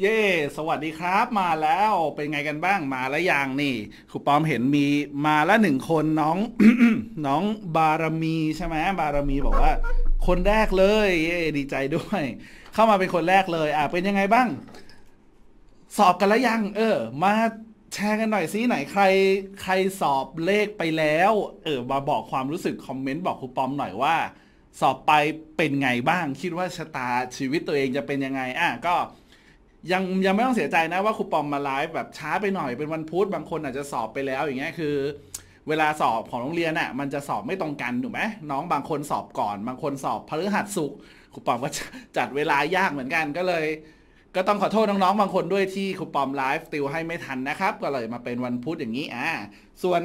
เย้สวัสดีครับมาแล้วเป็นไงกันบ้าง มาแล้วยังนี่ครูปอมเห็นมีมาแล้วหนึ่งคนน้องน้องบารมีใช่ไหมบารมีบอกว่า คนแรกเลยเย้ดีใจด้วย เข้ามาเป็นคนแรกเลย อ่ะเป็นยังไงบ้าง สอบกันแล้วยัง เออ มาแชร์กันหน่อยซิไหนใคร ใครสอบเลขไปแล้ว เออมาบอกความรู้สึกคอมเมนต์บอกครูปอมหน่อยว่า สอบไปเป็นไงบ้าง คิดว่าชะตาชีวิตตัวเองจะเป็นยังไงอ่ะก็ยังยังไม่ต้องเสียใจนะว่าครูปอมมาไลฟ์แบบช้าไปหน่อยเป็นวันพุธบางคนอาจจะสอบไปแล้วอย่างเงี้ยคือ เวลาสอบของโรงเรียนน่ะ มันจะสอบไม่ตรงกันถูกไหมน้องบางคนสอบก่อน บางคนสอบพฤหัสสุกครูปอมก็จัดเวลายากเหมือนกันก็เลย ก็ต้องขอโทษน้อง ๆ บางคนด้วยที่ครูปอมไลฟ์ติวให้ไม่ทันนะครับ ก็เลยมาเป็นวันพุธอย่างนี้อ่าส่วน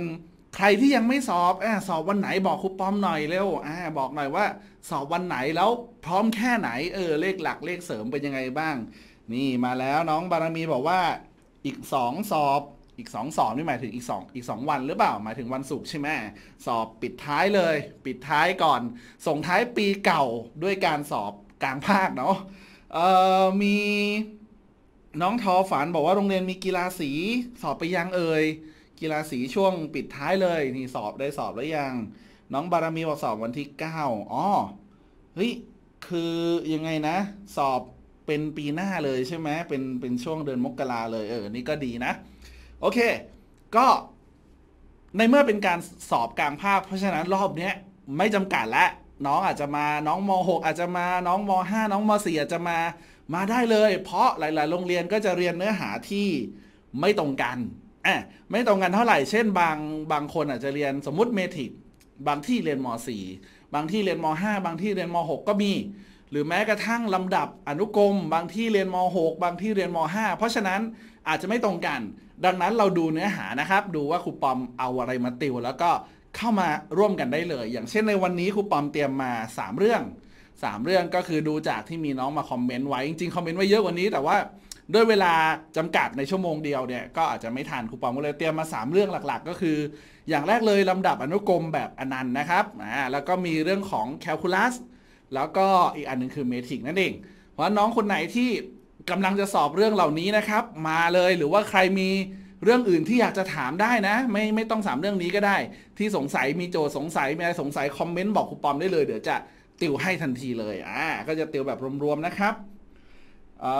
ใครที่ยังไม่สอบอสอบวันไหนบอกครูปอมหน่อยเร็วอบอกหน่อยว่า สอบวันไหนแล้วพร้อมแค่ไหนเออเลขหลักเลขเสริมเป็นยังไงบ้างนี่มาแล้วน้องบารมีบอกว่าอีกสองสอบอีกสองสอบนี่หมายถึงอีกสองอีกสองวันหรือเปล่า หมายถึงวันศุกร์ใช่ไหมสอบปิดท้ายเลย ปิดท้ายก่อน ส่งท้ายปีเก่าด้วยการสอบกลางภาคเนาะเอ่อมีน้องทอฝันบอกว่าโรงเรียนมีกีฬาสีสอบไปยังเอ่ยกีฬาสีช่วงปิดท้ายเลยนี่สอบได้สอบแล้วยัง น้องบารมีบอกสอบวันที่ 9อ๋อเฮ้ยคือยังไงนะ สอบเป็นปีหน้าเลยใช่ไหมเป็นเป็นช่วงเดือนมกราเลยเออนี่ก็ดีนะโอเค ก็ในเมื่อเป็นการสอบกลางภาคเพราะฉะนั้นรอบนี้ไม่จำกัดและ น้องอาจจะมาน้องม .6 อาจจะมาน้องม .5 น้องม .4 อาจจะมามาได้เลย เพราะหลาย ๆ โรงเรียนก็จะเรียนเนื้อหาที่ไม่ตรงกันอ่ะไม่ตรงกันเท่าไหร่เช่นบางบางคนอาจจะเรียนสมมติเมทริกบางที่เรียนม .4 บางที่เรียนม .5 บางที่เรียนม .6 ก็มีรือแม้กระทั่งลำดับอนุกรมบางที่เรียนม .6 บางที่เรียนม .5 เพราะฉะนั้นอาจจะไม่ตรงกัน ดังนั้นเราดูเนื้อหานะครับดูว่าครูปอมเอาอะไรมาติวแล้วก็เข้ามาร่วมกันได้เลย อย่างเช่นในวันนี้ครูปอมเตรียมมา 3 เรื่อง 3 เรื่องก็คือดูจากที่มีน้องมาคอมเมนต์ไว้จริงๆคอมเมนต์ไว้เยอะกว่านี้แต่ว่า ด้วยเวลาจำกัดในชั่วโมงเดียวเนี่ยก็อาจจะไม่ทันครูปอมก็เลยเตรียมมา 3 เรื่องหลักๆก็คือ อย่างแรกเลยลำดับอนุกรมแบบอนันต์นะครับแล้วก็มีเรื่องของแคลคูลัสแล้วก็อีกอันนึงคือเมทริกนั่นเอง เพราะน้องคนไหนที่กำลังจะสอบเรื่องเหล่านี้นะครับ มาเลยหรือว่าใครมีเรื่องอื่นที่อยากจะถามได้นะ ไม่ไม่ต้องถามเรื่องนี้ก็ได้ที่สงสัยมีโจทย์สงสัยมีอะไรสงสัยคอมเมนต์บอกครูปอมได้เลยเดี๋ยวจะติวให้ทันทีเลยอ่าก็จะติวแบบรวมๆนะครับเอ่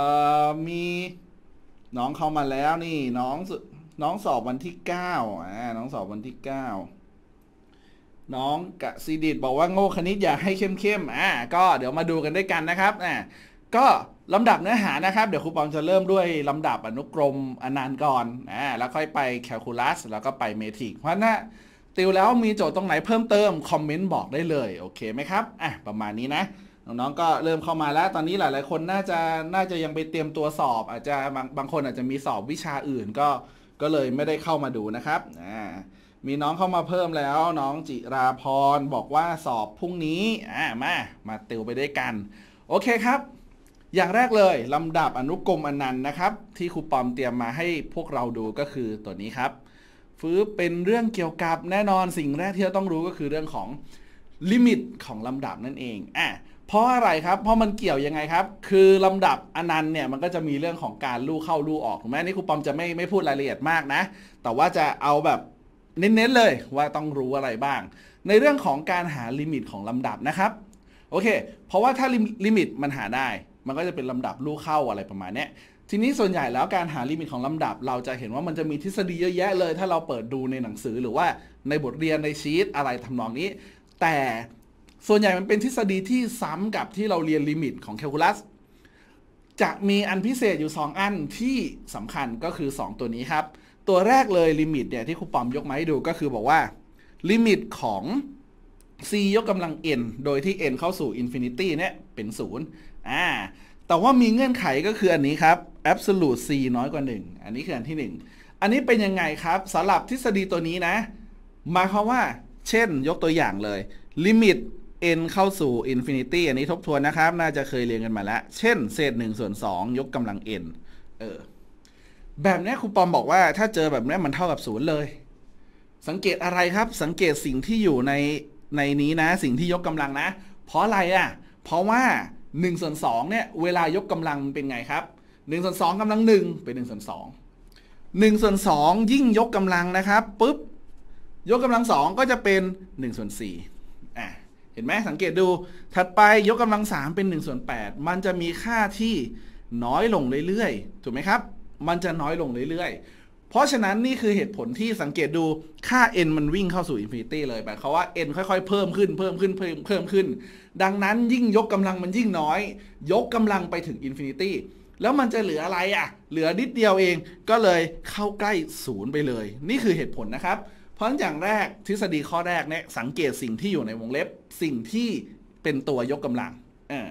อมีน้องเข้ามาแล้วนี่น้องน้องสอบวันที่9อ่าน้องสอบวันที่ 9น้องกะซีดิตบอกว่าโง่คณิตอย่าให้เข้มๆ อ่าก็เดี๋ยวมาดูกันด้วยกันนะครับอ่าก็ลำดับเนื้อหานะครับ เดี๋ยวครูปอมจะเริ่มด้วยลำดับอนุกรมอนันต์ก่อนอ่าแล้วค่อยไปแคลคูลัสแล้วก็ไปเมทริกเพราะน่ะติวแล้วมีโจทย์ตรงไหนเพิ่มเติมคอมเมนต์บอกได้เลย โอเคไหมครับอ่ะประมาณนี้นะ น้องๆก็เริ่มเข้ามาแล้ว ตอนนี้หลายๆคนน่าจะน่าจะยังไปเตรียมตัวสอบ อาจจะบางบางคนอาจจะมีสอบวิชาอื่นก็ก็เลยไม่ได้เข้ามาดูนะครับอ่ามีน้องเข้ามาเพิ่มแล้ว น้องจิราพรบอกว่าสอบพรุ่งนี้อ่ามามาติวไปด้วยกันโอเคครับ อย่างแรกเลยลำดับอนุกรมอนันต์นะครับที่ครูปอมเตรียมมาให้พวกเราดูก็คือตัวนี้ครับ ฟื้นเป็นเรื่องเกี่ยวกับแน่นอนสิ่งแรกที่เราต้องรู้ก็คือเรื่องของลิมิตของลำดับนั่นเองอ่ะเพราะอะไรครับเพราะมันเกี่ยวยังไงครับ คือลำดับอนันต์เนี่ยมันก็จะมีเรื่องของการลู่เข้าลู่ออกถูกไหมนี่ครูปอมจะไม่ไม่พูดรายละเอียดมากนะ แต่ว่าจะเอาแบบเน้นๆเลยว่าต้องรู้อะไรบ้าง ในเรื่องของการหาลิมิตของ ลำดับนะครับ โอเคเพราะว่าถ้าลิมิตมันหาได้ มันก็จะเป็นลำดับลูกเข้าอะไรประมาณนี้ทีนี้ส่วนใหญ่แล้วการหาลิมิตของ ลำดับเราจะเห็นว่ามันจะมีทฤษฎีเยอะแยะเลยถ้าเราเปิดดูในหนังสือหรือว่าในบทเรียนในชีตอะไรทำนองนี้ แต่ส่วนใหญ่มันเป็นทฤษฎีที่ซ้ำกับที่เราเรียนลิมิตของแคลคูลัสจะมีอันพิเศษอยู่ 2 อันที่สำคัญก็คือ 2 ตัวนี้ครับตัวแรกเลยลิมิตเนี่ย ที่ครูปอมยกมาให้ดูก็คือบอกว่า ลิมิตของ c ยกกำลัง n โดยที่ n เข้าสู่อินฟินิตี้เนี่ย เป็น0อ่าแต่ว่ามีเงื่อนไขก็คืออันนี้ครับ absolute c น้อยกว่า 1 อันนี้คืออันที่ 1 อันนี้เป็นยังไงครับสำหรับทฤษฎีตัวนี้นะหมายความว่า เช่นยกตัวอย่างเลย ลิมิต n เข้าสู่อินฟินิตี้อันนี้ทบทวนนะครับ น่าจะเคยเรียนกันมาแล้ว เช่นเศษ1ส่วน2ยกกำลัง n เออแบบนี้ครูปอมบอกว่าถ้าเจอแบบนี้มันเท่ากับศูนย์เลย สังเกตอะไรครับ สังเกตสิ่งที่อยู่ในในนี้นะ สิ่งที่ยกกำลังนะ เพราะอะไรอ่ะ เพราะว่า1ส่วนสเนี่ยเวลายกกำลังเป็นไงครับ1ส่วนสองกำลังหนึ่งเป็น1ส่วนสองหส่วนงยิ่งยกกำลังนะครับปุ๊บยกกำลัง2ก็จะเป็น1ส่วนสอ่ะเห็นไหมสังเกตดูถัดไปยกกำลัง 3 เป็น1ส่วนแมันจะมีค่าที่น้อยลงเรื่อยๆถูกไหมครับมันจะน้อยลงเรื่อยๆ เพราะฉะนั้นนี่คือเหตุผลที่สังเกตดูค่า n มันวิ่งเข้าสู่อินฟินิตี้เลยหมายความว่า n ค่อย ๆเพิ่มขึ้นเพิ่มขึ้นเพิ่มเพิ่มขึ้น ดังนั้นยิ่งยกกำลังมันยิ่งน้อย ยกกำลังไปถึงอินฟินิตี้ แล้วมันจะเหลืออะไรอ่ะ เหลือนิดเดียวเองก็เลยเข้าใกล้ศูนย์ไปเลย นี่คือเหตุผลนะครับเพราะอย่างแรกทฤษฎีข้อแรกเนี่ยสังเกตสิ่งที่อยู่ในวงเล็บสิ่งที่เป็นตัวยกกำลังอ่า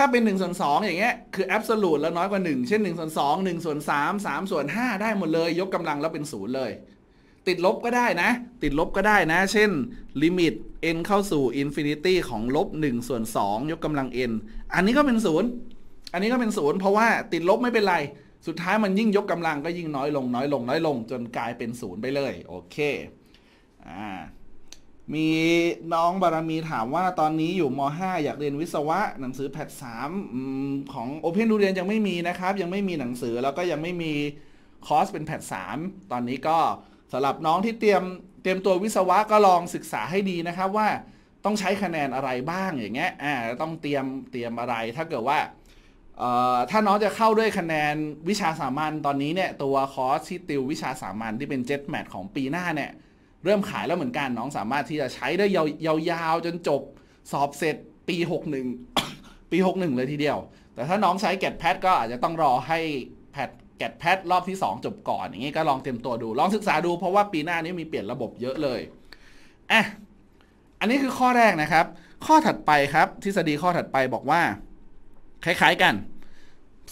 ถ้าเป็น1ส่วน2อย่างเงี้ยคือแอบส์ลูตแล้วน้อยกว่า 1 เช่น1ส่วน2 1ส่วน3 3ส่วน5ได้หมดเลยยกกำลังแล้วเป็นศูนย์เลย ติดลบก็ได้นะติดลบก็ได้นะ เช่น ลิมิต n เข้าสู่อินฟินิตี้ ของลบ1ส่วน2ยกกำลัง n อันนี้ก็เป็นศูนย์อันนี้ก็เป็นศูนย์เพราะว่าติดลบไม่เป็นไร สุดท้ายมันยิ่งยกกำลังก็ยิ่งน้อยลงน้อยลงน้อยลง จนกลายเป็นศูนย์ไปเลยโอเคอ่ามีน้องบารมีถามว่าตอนนี้อยู่ม .5 อยากเรียนวิศวะ หนังสือแพทสามของโอเพนดูเรียนยังไม่มีนะครับยังไม่มีหนังสือแล้วก็ยังไม่มีคอร์สเป็นแพทสามตอนนี้ก็สำหรับน้องที่เตรียมเตรียมตัววิศวะก็ลองศึกษาให้ดีนะครับว่าต้องใช้คะแนนอะไรบ้างอย่างเงี้ยอ่าต้องเตรียมเตรียมอะไรถ้าเกิดว่าถ้าน้องจะเข้าด้วยคะแนนวิชาสามัญตอนนี้เนี่ยตัวคอร์สที่ติววิชาสามัญที่เป็นเจ็ตแมทของปีหน้าเนี่ยเริ่มขายแล้วเหมือนกันน้องสามารถที่จะใช้ได้ยาวๆจนจบสอบเสร็จปี 61 ปี 61 เลยทีเดียว แต่ถ้าน้องใช้แกดแพดก็อาจจะต้องรอให้แพดแกดแพดรอบที่ 2 จบก่อน อย่างนี้ก็ลองเตรียมตัวดูลองศึกษาดูเพราะว่าปีหน้านี้มีเปลี่ยนระบบเยอะเลยอ่ะอันนี้คือข้อแรกนะครับ ข้อถัดไปครับทฤษฎีข้อถัดไปบอกว่า คล้ายๆกัน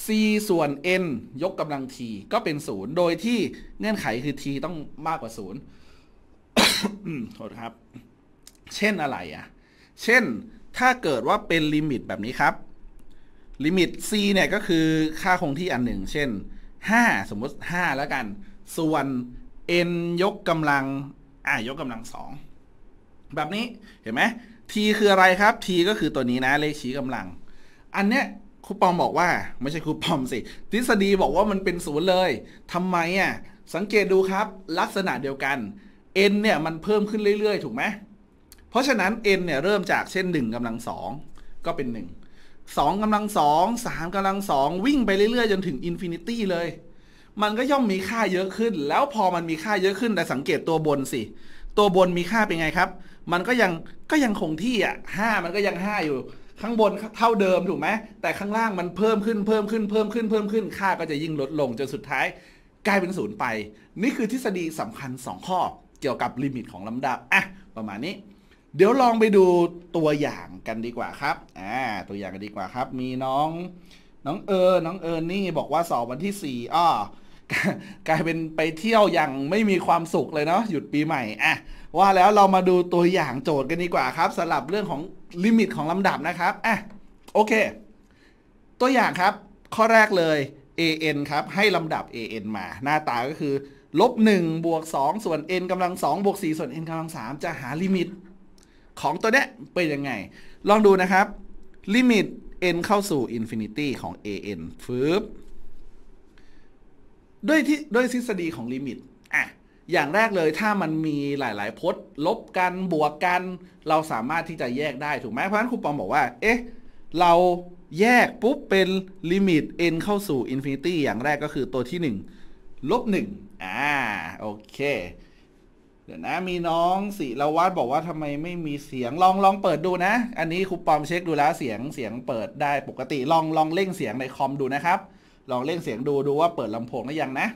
c ส่วน n ยกกำลัง t ก็เป็น0โดยที่เงื่อนไขคือ t ต้องมากกว่า0โทษครับ เช่นอะไรอ่ะ เช่นถ้าเกิดว่าเป็นลิมิตแบบนี้ครับ ลิมิต c เนี่ยก็คือค่าคงที่อันหนึ่ง เช่น 5 สมมติ 5 แล้วกัน ส่วน n ยกกำลังอ่ายกกำลัง2แบบนี้เห็นไหม t คืออะไรครับ t ก็คือตัวนี้นะ เลขชี้กำลัง อันเนี้ยครูปอมบอกว่าไม่ใช่ครูปอมสิ ทฤษฎีบอกว่ามันเป็นศูนย์เลย ทำไมอ่ะ สังเกตดูครับ ลักษณะเดียวกัน n เนี่ยมันเพิ่มขึ้นเรื่อยๆถูกไหมเพราะฉะนั้น n เนี่ยเริ่มจากเช่น1กำลังสองก็เป็น 1 2กำลังสองสามกำลังสองวิ่งไปเรื่อยๆจนถึงอินฟินิตี้เลย มันก็ย่อมมีค่าเยอะขึ้น แล้วพอมันมีค่าเยอะขึ้นแต่สังเกตตัวบนสิตัวบนมีค่าเป็นไงครับ มันก็ยังก็ยังคงที่อ่ะห้ามันก็ยังห้าอยู่ข้างบนเท่าเดิมถูกไหมแต่ข้างล่างมันเพิ่มขึ้นเพิ่มขึ้นเพิ่มขึ้นเพิ่มขึ้น ค่าก็จะยิ่งลดลงจนสุดท้ายกลายเป็นศูนย์ไปนี่คือทฤษฎีสำคัญ 2 ข้อเกี่ยวกับลิมิตของลำดับอ่ะประมาณนี้ เดี๋ยวลองไปดูตัวอย่างกันดีกว่าครับอ่าตัวอย่างกันดีกว่าครับ มีน้อง น้องเอิน้องเอิญนี่บอกว่าสอบวันที่สี่อ้อกลายเป็นไปเที่ยวอย่างไม่มีความสุขเลยเนาะหยุดปีใหม่อ่ะว่าแล้วเรามาดูตัวอย่างโจทย์กันดีกว่าครับสำหรับเรื่องของลิมิตของลำดับนะครับอ่ะโอเค ตัวอย่างครับ ข้อแรกเลย an ครับให้ลำดับ an มา หน้าตาก็คือลบ1บวก 2 ส่วน n กำลัง 2 บวก 4 ส่วน n กำลัง 3 จะหาลิมิตของตัวเนี้ยเป็นยังไง ลองดูนะครับ ลิมิต n เข้าสู่อินฟินิตี้ของ an ฟืบด้วยที่ด้วยทฤษฎีของลิมิตอ่ะ อย่างแรกเลยถ้ามันมีหลาย ๆ พจน์ ลบกันบวกกัน เราสามารถที่จะแยกได้ ถูกไหมเพราะฉะนั้นครูปอมบอกว่า เอ๊ะ เราแยกปุ๊บเป็นลิมิต n เข้าสู่อินฟินิตี้อย่างแรกก็คือตัวที่1ลบ1อ่า โอเค เดี๋ยวนะ มีน้องศิรวัตรบอกว่าทำไมไม่มีเสียง ลอง ลองเปิดดูนะ อันนี้ครูปอมเช็คดูแล้ว เสียงเสียงเปิดได้ปกติ ลอง ลองเล่งเสียงในคอม ดูนะครับ ลองเล่งเสียงดูดูว่าเปิดลำโพงหรือยังนะ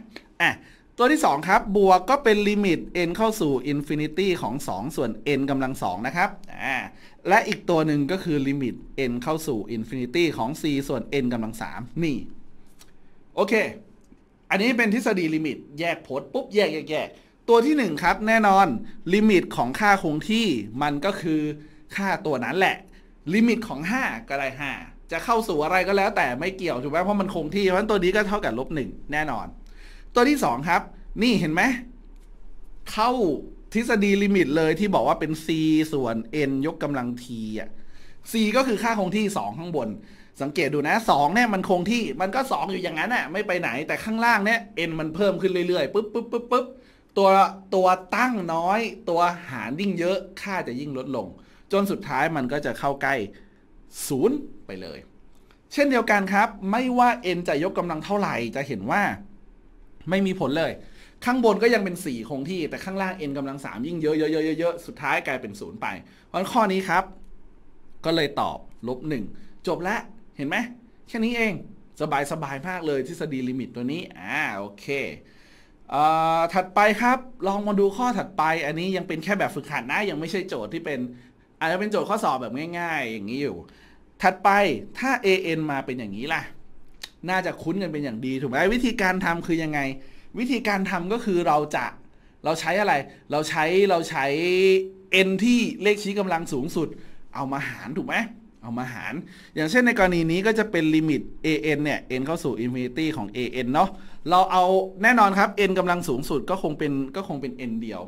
อ่ะตัวที่ 2 ครับ บวกก็เป็นลิมิต n เข้าสู่ อินฟินิตี้ของ 2 ส่วน n กำลัง 2 นะครับอ่าและอีกตัวหนึ่งก็คือลิมิต n เข้าสู่ อินฟินิตี้ของ c ส่วน n กำลัง3นี่โอเคอันนี้เป็นทฤษฎีลิมิตแยกพจน์ปุ๊บแยกแยกแยกตัวที่ 1 ครับแน่นอนลิมิตของค่าคงที่มันก็คือค่าตัวนั้นแหละ ลิมิตของ5ก็ได้5จะเข้าสู่อะไรก็แล้ว แต่ไม่เกี่ยวถูกไหมเพราะมันคงที่เพราะฉะนั้นตัวนี้ก็เท่ากับลบหแน่นอน ตัวที่ 2 ครับ นี่เห็นไหมเข้าทฤษฎีลิมิตเลยที่บอกว่าเป็น c ส่วน n ยกกำลัง t อ่ะ c ก็คือค่าคงที่2ข้างบนสังเกตดูนะสองเนี่ยมันคงที่ มันก็สองอยู่อย่างนั้นน่ะไม่ไปไหน แต่ข้างล่างเนี่ย n มันเพิ่มขึ้นเรื่อยๆปุ๊บปุ๊บปุ๊บบตัวตัวตั้งน้อย ตัวหารยิ่งเยอะ ค่าจะยิ่งลดลง จนสุดท้ายมันก็จะเข้าใกล้ศูนย์ไปเลย เช่นเดียวกันครับ ไม่ว่า n จะยกกำลังเท่าไหร่ จะเห็นว่า ไม่มีผลเลย ข้างบนก็ยังเป็น 4 คงที่ แต่ข้างล่าง n กำลัง 3 ยิ่งเยอะเยอะสุดท้ายกลายเป็น0ไป เพราะข้อนี้ครับ ก็เลยตอบลบ1จบแล้วเห็นไหมแค่นี้เองสบายสบายมากเลยทฤษฎีลิมิตตัวนี้อ่าโอเคถัดไปครับลองมาดูข้อถัดไปอันนี้ยังเป็นแค่แบบฝึกหัดนะยังไม่ใช่โจทย์ที่เป็นอาจจะเป็นโจทย์ข้อสอบแบบง่าย ๆ อย่างนี้อยู่ ถัดไปถ้า an มาเป็นอย่างนี้ล่ะน่าจะคุ้นกันเป็นอย่างดีถูกไหมวิธีการทำคือยังไง วิธีการทำก็คือเราจะเราใช้อะไร เราใช้เราใช้ n ที่เลขชี้กำลังสูงสุดเอามาหารถูกไหมเอามาหาร อย่างเช่นในกรณีนี้ก็จะเป็นลิมิต an เนี่ย n เข้าสู่ infinity ของ an เนาะ เราเอาแน่นอนครับ n กำลังสูงสุดก็คงเป็นก็คงเป็น n เดียว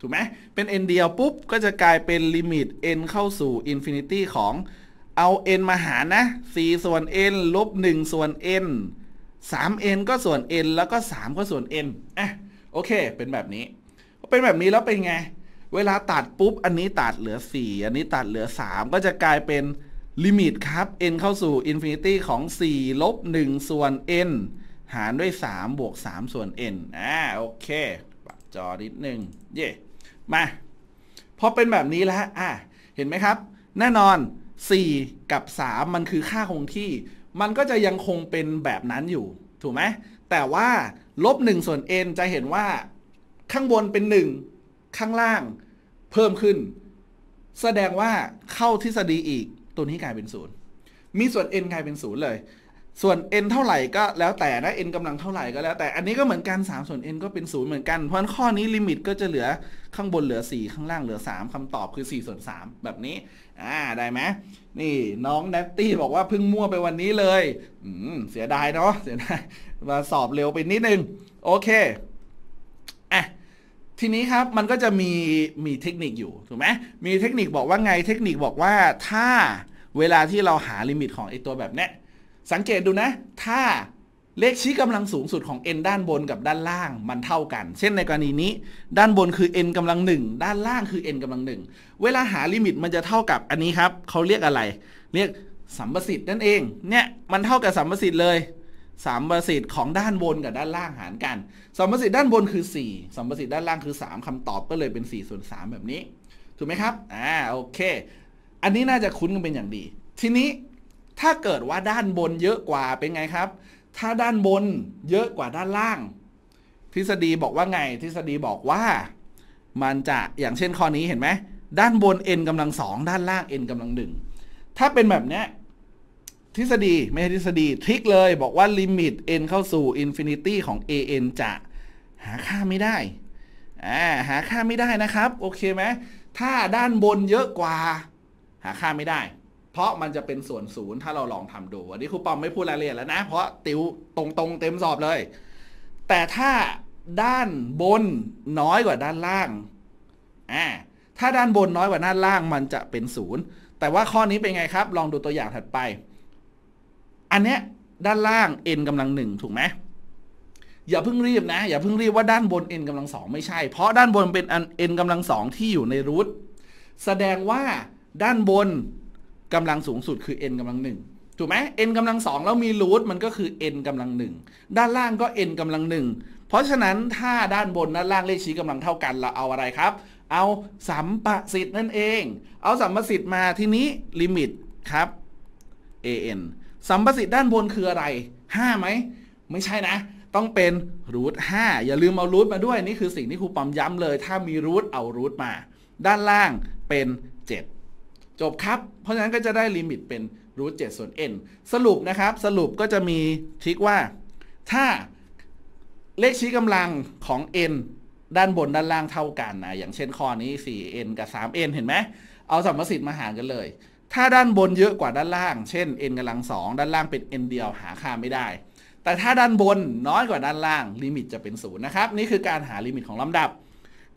ถูกไหมเป็น n เดียวปุ๊บก็จะกลายเป็นลิมิต n เข้าสู่ infinity ของ เอา n มาหารนะ c ส่วน n ลบ1 ส่วน n 3n ก็ส่วน n แล้วก็ 3 ก็ส่วน n อ่ะโอเคเป็นแบบนี้ เป็นแบบนี้แล้วเป็นไง เวลาตัดปุ๊บอันนี้ตัดเหลือ 4 อันนี้ตัดเหลือ 3 ก็จะกลายเป็นลิมิตครับ n เข้าสู่อินฟินิตี้ของ4ลบ 1 ส่วน n หารด้วย 3 บวก 3 ส่วน n อ่าโอเคปรับจอ นิดนึง เย่มาพอเป็นแบบนี้แล้วอ่ะ เห็นไหมครับ แน่นอน 4 กับ 3 มันคือค่าคงที่ มันก็จะยังคงเป็นแบบนั้นอยู่ถูกไหม แต่ว่า ลบ 1 ส่วน n จะเห็นว่าข้างบนเป็น 1 ข้างล่าง เพิ่มขึ้น แสดงว่าเข้าทฤษฎีอีกตัวนี้กลายเป็นศูนย์มีส่วน n กลายเป็นศูนย์เลย ส่วน n เท่าไหร่ก็แล้วแต่นะ n กำลังเท่าไหร่ก็แล้ว แต่อันนี้ก็เหมือนกัน 3 ส่วน n ก็เป็นศูนย์เหมือนกัน เพราะข้อนี้ลิมิตก็จะเหลือข้างบนเหลือ 4 ข้างล่างเหลือ 3คำตอบคือ4ส่วน3แบบนี้อ่าได้ไหม นี่น้องแนตตี้บอกว่าพึ่งมั่วไปวันนี้เลยอืมเสียดายเนาะ เสียดายมาสอบเร็วไปนิดนึง โอเคอ่ะทีนี้ครับมันก็จะมีมีเทคนิคอยู่ ถูกไหมมีเทคนิคบอกว่าไง เทคนิคบอกว่าถ้าเวลาที่เราหาลิมิตของไอตัวแบบเนี้ยสังเกตดูนะ ถ้าเลขชี้กำลังสูงสุดของ n ด้านบนกับด้านล่างมันเท่ากัน เช่นในกรณีนี้ด้านบนคือ n กำลังหนึ่งด้านล่างคือ n กำลังหนึ่งเวลาหาลิมิตมันจะเท่ากับอันนี้ครับเขาเรียกอะไร เรียก สัมประสิทธิ์นั่นเองเนี่ยมันเท่ากับสัมประสิทธิ์เลยสัมประสิทธิ์ของด้านบนกับด้านล่างหารกันสัมประสิทธิ์ด้านบนคือ4สัมประสิทธิ์ด้านล่างคือ 3 คำตอบก็เลยเป็น4ส่วน3แบบนี้ถูกไหมครับอ่าโอเคอันนี้น่าจะคุ้นกันเป็นอย่างดี ทีนี้ถ้าเกิดว่าด้านบนเยอะกว่าเป็นไงครับ ถ้าด้านบนเยอะกว่าด้านล่าง ทฤษฎีบอกว่าไง ทฤษฎีบอกว่ามันจะอย่างเช่นข้อนี้เห็นไหม ด้านบน n กำลังสองด้านล่าง n กำลังหนึ่งถ้าเป็นแบบเนี้ยทฤษฎีไม่ใช่ทฤษฎีทริคเลยบอกว่าลิมิต n เข้าสู่อินฟินิตี้ของ a n จะหาค่าไม่ได้อ่าหาค่าไม่ได้นะครับ โอเคไหม ถ้าด้านบนเยอะกว่าหาค่าไม่ได้เพราะมันจะเป็นส่วนศูนย์ ถ้าเราลองทำดูอันนี้ครูปอม ไม่พูดรายละเอียดแล้วนะ เพราะ ติวตรง ๆ เต็มสอบเลย แต่ถ้าด้านบนน้อยกว่าด้านล่างอ่าถ้าด้านบนน้อยกว่าด้านล่างมันจะเป็นศูนย์แต่ว่าข้อนี้เป็นไงครับ ลองดูตัวอย่างถัดไป อันเนี้ยด้านล่าง n กำลังหนึ่งถูกไหมอย่าเพิ่งรีบนะอย่าเพิ่งรีบว่าด้านบน n กำลังสองไม่ใช่ เพราะด้านบน เป็น n กำลังสองที่อยู่ในรูทแสดงว่าด้านบนกำลังสูงสุดคือ n กำลังหนึ่งถูกไหม n กำลังสองแล้วมีรูทมันก็คือ n กำลังหนึ่ง ด้านล่างก็ n กำลังหนึ่งเพราะฉะนั้นถ้าด้านบนด้านล่างเลขชี้กำลังเท่ากันเราเอาอะไรครับ เอาสัมประสิทธิ์นั่นเอง เอาสัมประสิทธิ์มาทีนี้ลิมิตครับ an สัมประสิทธิ์ด้านบนคืออะไร5ไหม ไม่ใช่นะ ต้องเป็นรูทห้าอย่าลืมเอารูทมาด้วยนี่คือสิ่งที่ครูปอมย้ำเลย ถ้ามีรูทเอารูทมา ด้านล่างเป็น 7จบครับ เพราะฉะนั้นก็จะได้ลิมิตเป็นรูทเส่วน n สรุปนะครับ สรุปก็จะมีทิคว่า ถ้าเลขชี้กำลังของ n ด้านบนด้านล่างเท่ากันนะ อย่างเช่นข้อนี้ 4n กับ 3n เห็นไหม เอาสัมประสิทธิ์มาหารกันเลย ถ้าด้านบนเยอะกว่าด้านล่าง เช่น n กำลังสองด้านล่างเป็น n เดียวหาค่าไม่ได้ แต่ถ้าด้านบนน้อยกว่าด้านล่าง ลิมิตจะเป็นศูนย์นะครับ นี่คือการหาลิมิตของลำดับ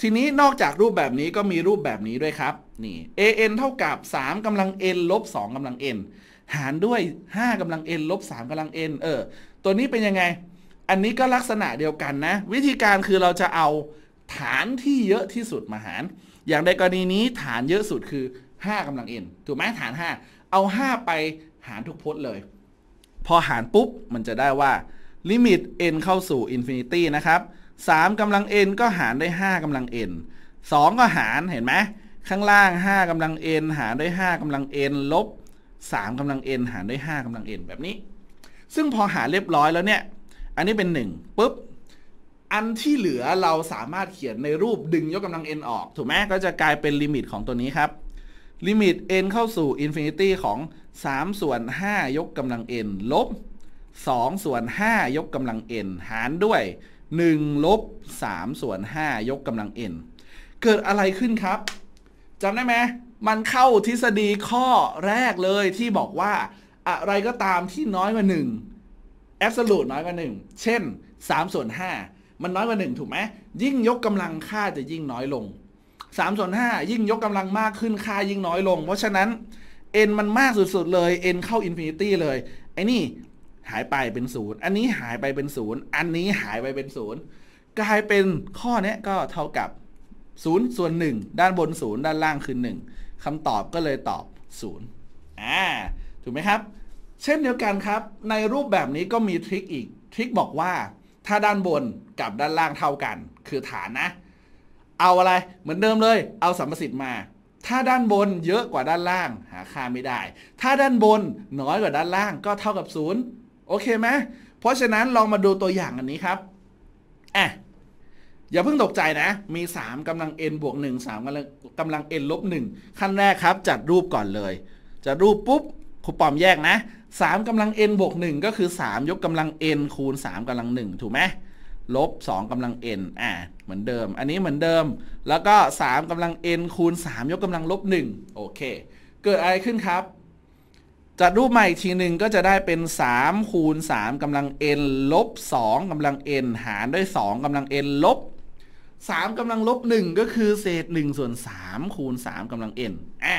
ทีนี้นอกจากรูปแบบนี้ก็มีรูปแบบนี้ด้วยครับนี่ an เท่ากับ3กำลัง n ลบ2กำลัง n หารด้วย5กำลัง n ลบ3กำลัง n เออตัวนี้เป็นยังไงอันนี้ก็ลักษณะเดียวกันนะ วิธีการคือเราจะเอาฐานที่เยอะที่สุดมาหาร อย่างในกรณีนี้ฐานเยอะสุดคือ5กำลัง n ถูกไหมฐาน 5 เอา 5 ไปหารทุกพจน์เลย พอหารปุ๊บ มันจะได้ว่าลิมิต n เข้าสู่อินฟินิตี้นะครับ3กำลัง n ก็หารด้วย5กำลัง n 2 ก็หารเห็นไหมข้างล่าง5กำลัง n หารด้วย5กำลัง n ลบ3กำลัง n หารด้วย5กำลัง n แบบนี้ ซึ่งพอหารเรียบร้อยแล้วเนี่ยอันนี้เป็น 1ปุ๊บอันที่เหลือเราสามารถเขียนในรูปดึงยกกำลัง n ออก ถูกไหมก็จะกลายเป็นลิมิตของตัวนี้ครับ ลิมิต n เข้าสู่อินฟินิตี้ของ3ส่วน5ยกกำลัง n ลบ2ส่วน5ยกกำลัง n หารด้วย1ลบ3ส่วน5ยกกำลัง n เกิดอะไรขึ้นครับจำได้ไหมมันเข้าทฤษฎีข้อแรกเลยที่บอกว่า อะไรก็ตามที่น้อยกว่า 1 absolute น้อยกว่า 1 เช่น3ส่วน5มันน้อยกว่า 1 ถูกไหมยิ่งยกกำลังค่าจะยิ่งน้อยลง3ส่วน5ยิ่งยกกำลังมากขึ้นค่ายิ่งน้อยลง เพราะฉะนั้น n มันมากสุดๆ เลย n เข้าอินฟินิตี้เลยไอ้นี่หายไปเป็นศูนย์อันนี้หายไปเป็นศูนย์อันนี้หายไปเป็นศูนย์กลายเป็นข้อนี้ก็เท่ากับ 0 ส่วน 1 ด้านบน0ด้านล่างคือ1 คำตอบก็เลยตอบ0อ่าถูกไหมครับ เช่นเดียวกันครับ ในรูปแบบนี้ก็มีทริคอีก ทริคบอกว่า ถ้าด้านบนกับด้านล่างเท่ากัน คือฐานนะ เอาอะไร เหมือนเดิมเลย เอาสัมประสิทธิ์มา ถ้าด้านบนเยอะกว่าด้านล่าง หาค่าไม่ได้ ถ้าด้านบนน้อยกว่าด้านล่างก็เท่ากับ 0โอเคไหมเพราะฉะนั้นลองมาดูตัวอย่างอันนี้ครับอ่ะอย่าเพิ่งตกใจนะ มี3กำลัง n บวก1 3กำลังกำลัง n ลบ1ขั้นแรกครับ จัดรูปก่อนเลยจัดรูปปุ๊บครูปอมแยกนะ3กำลัง n บวก1ก็คือ 3 ยกกำลัง n คูณ3กำลัง1ถูกไหมลบ2กำลัง n อ่าเหมือนเดิม อันนี้เหมือนเดิม แล้วก็3กำลัง n คูณ3ยกกำลังลบ1โอเคเกิดอะไรขึ้นครับจัดรูปใหม่อีกทีหนึ่งก็จะได้เป็น3 คูณ 3กำลัง n ลบ 2กำลัง n หารด้วย 2กำลัง n ลบ 3กำลังลบ 1 ก็คือเศษ 1 ส่วน 3 คูณ 3กำลัง n อ่ะ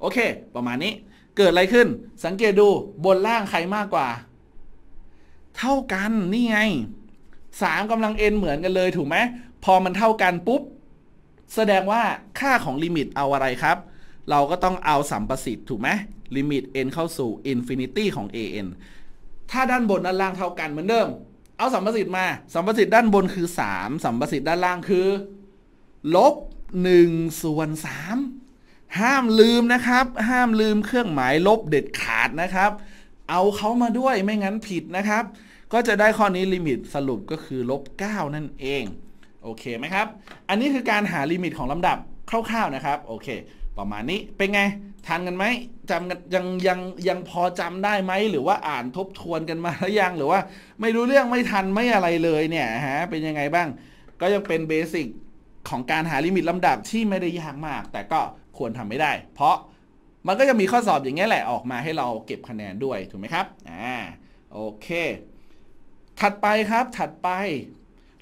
โอเค ประมาณนี้ เกิดอะไรขึ้น สังเกตดูบนล่างใครมากกว่า เท่ากัน นี่ไง3กำลัง n เหมือนกันเลยถูกไหมพอมันเท่ากันปุ๊บ แสดงว่าค่าของลิมิตเอาอะไรครับ เราก็ต้องเอาสัมประสิทธิ์ถูกไหมลิมิต n เข้าสู่อินฟินิตี้ของ an ถ้าด้านบนด้านล่างเท่ากันเหมือนเดิม เอาสัมประสิทธิ์มา สัมประสิทธิ์ด้านบนคือ 3 สัมประสิทธิ์ด้านล่างคือลบ1ส่วน3ห้ามลืมนะครับ ห้ามลืมเครื่องหมายลบเด็ดขาดนะครับ เอาเขามาด้วยไม่งั้นผิดนะครับ ก็จะได้ข้อนี้ลิมิตสรุปก็คือ ลบ9นั่นเอง โอเคไหมครับ อันนี้คือการหาลิมิตของลำดับคร่าวๆนะครับ โอเคประมาณนี้เป็นไง ทันกันไหมจำกันยังยังยังพอจำได้ไหม หรือว่าอ่านทบทวนกันมาแล้วยังหรือว่าไม่รู้เรื่องไม่ทันไม่อะไรเลยเนี่ยฮะเป็นยังไงบ้างก็ยังเป็นเบสิกของการหาลิมิตลำดับที่ไม่ได้ยากมาก แต่ก็ควรทำไม่ได้ เพราะมันก็จะมีข้อสอบอย่างนี้แหละ ออกมาให้เราเก็บคะแนนด้วยถูกไหมครับอ่าโอเค ถัดไปครับถัดไป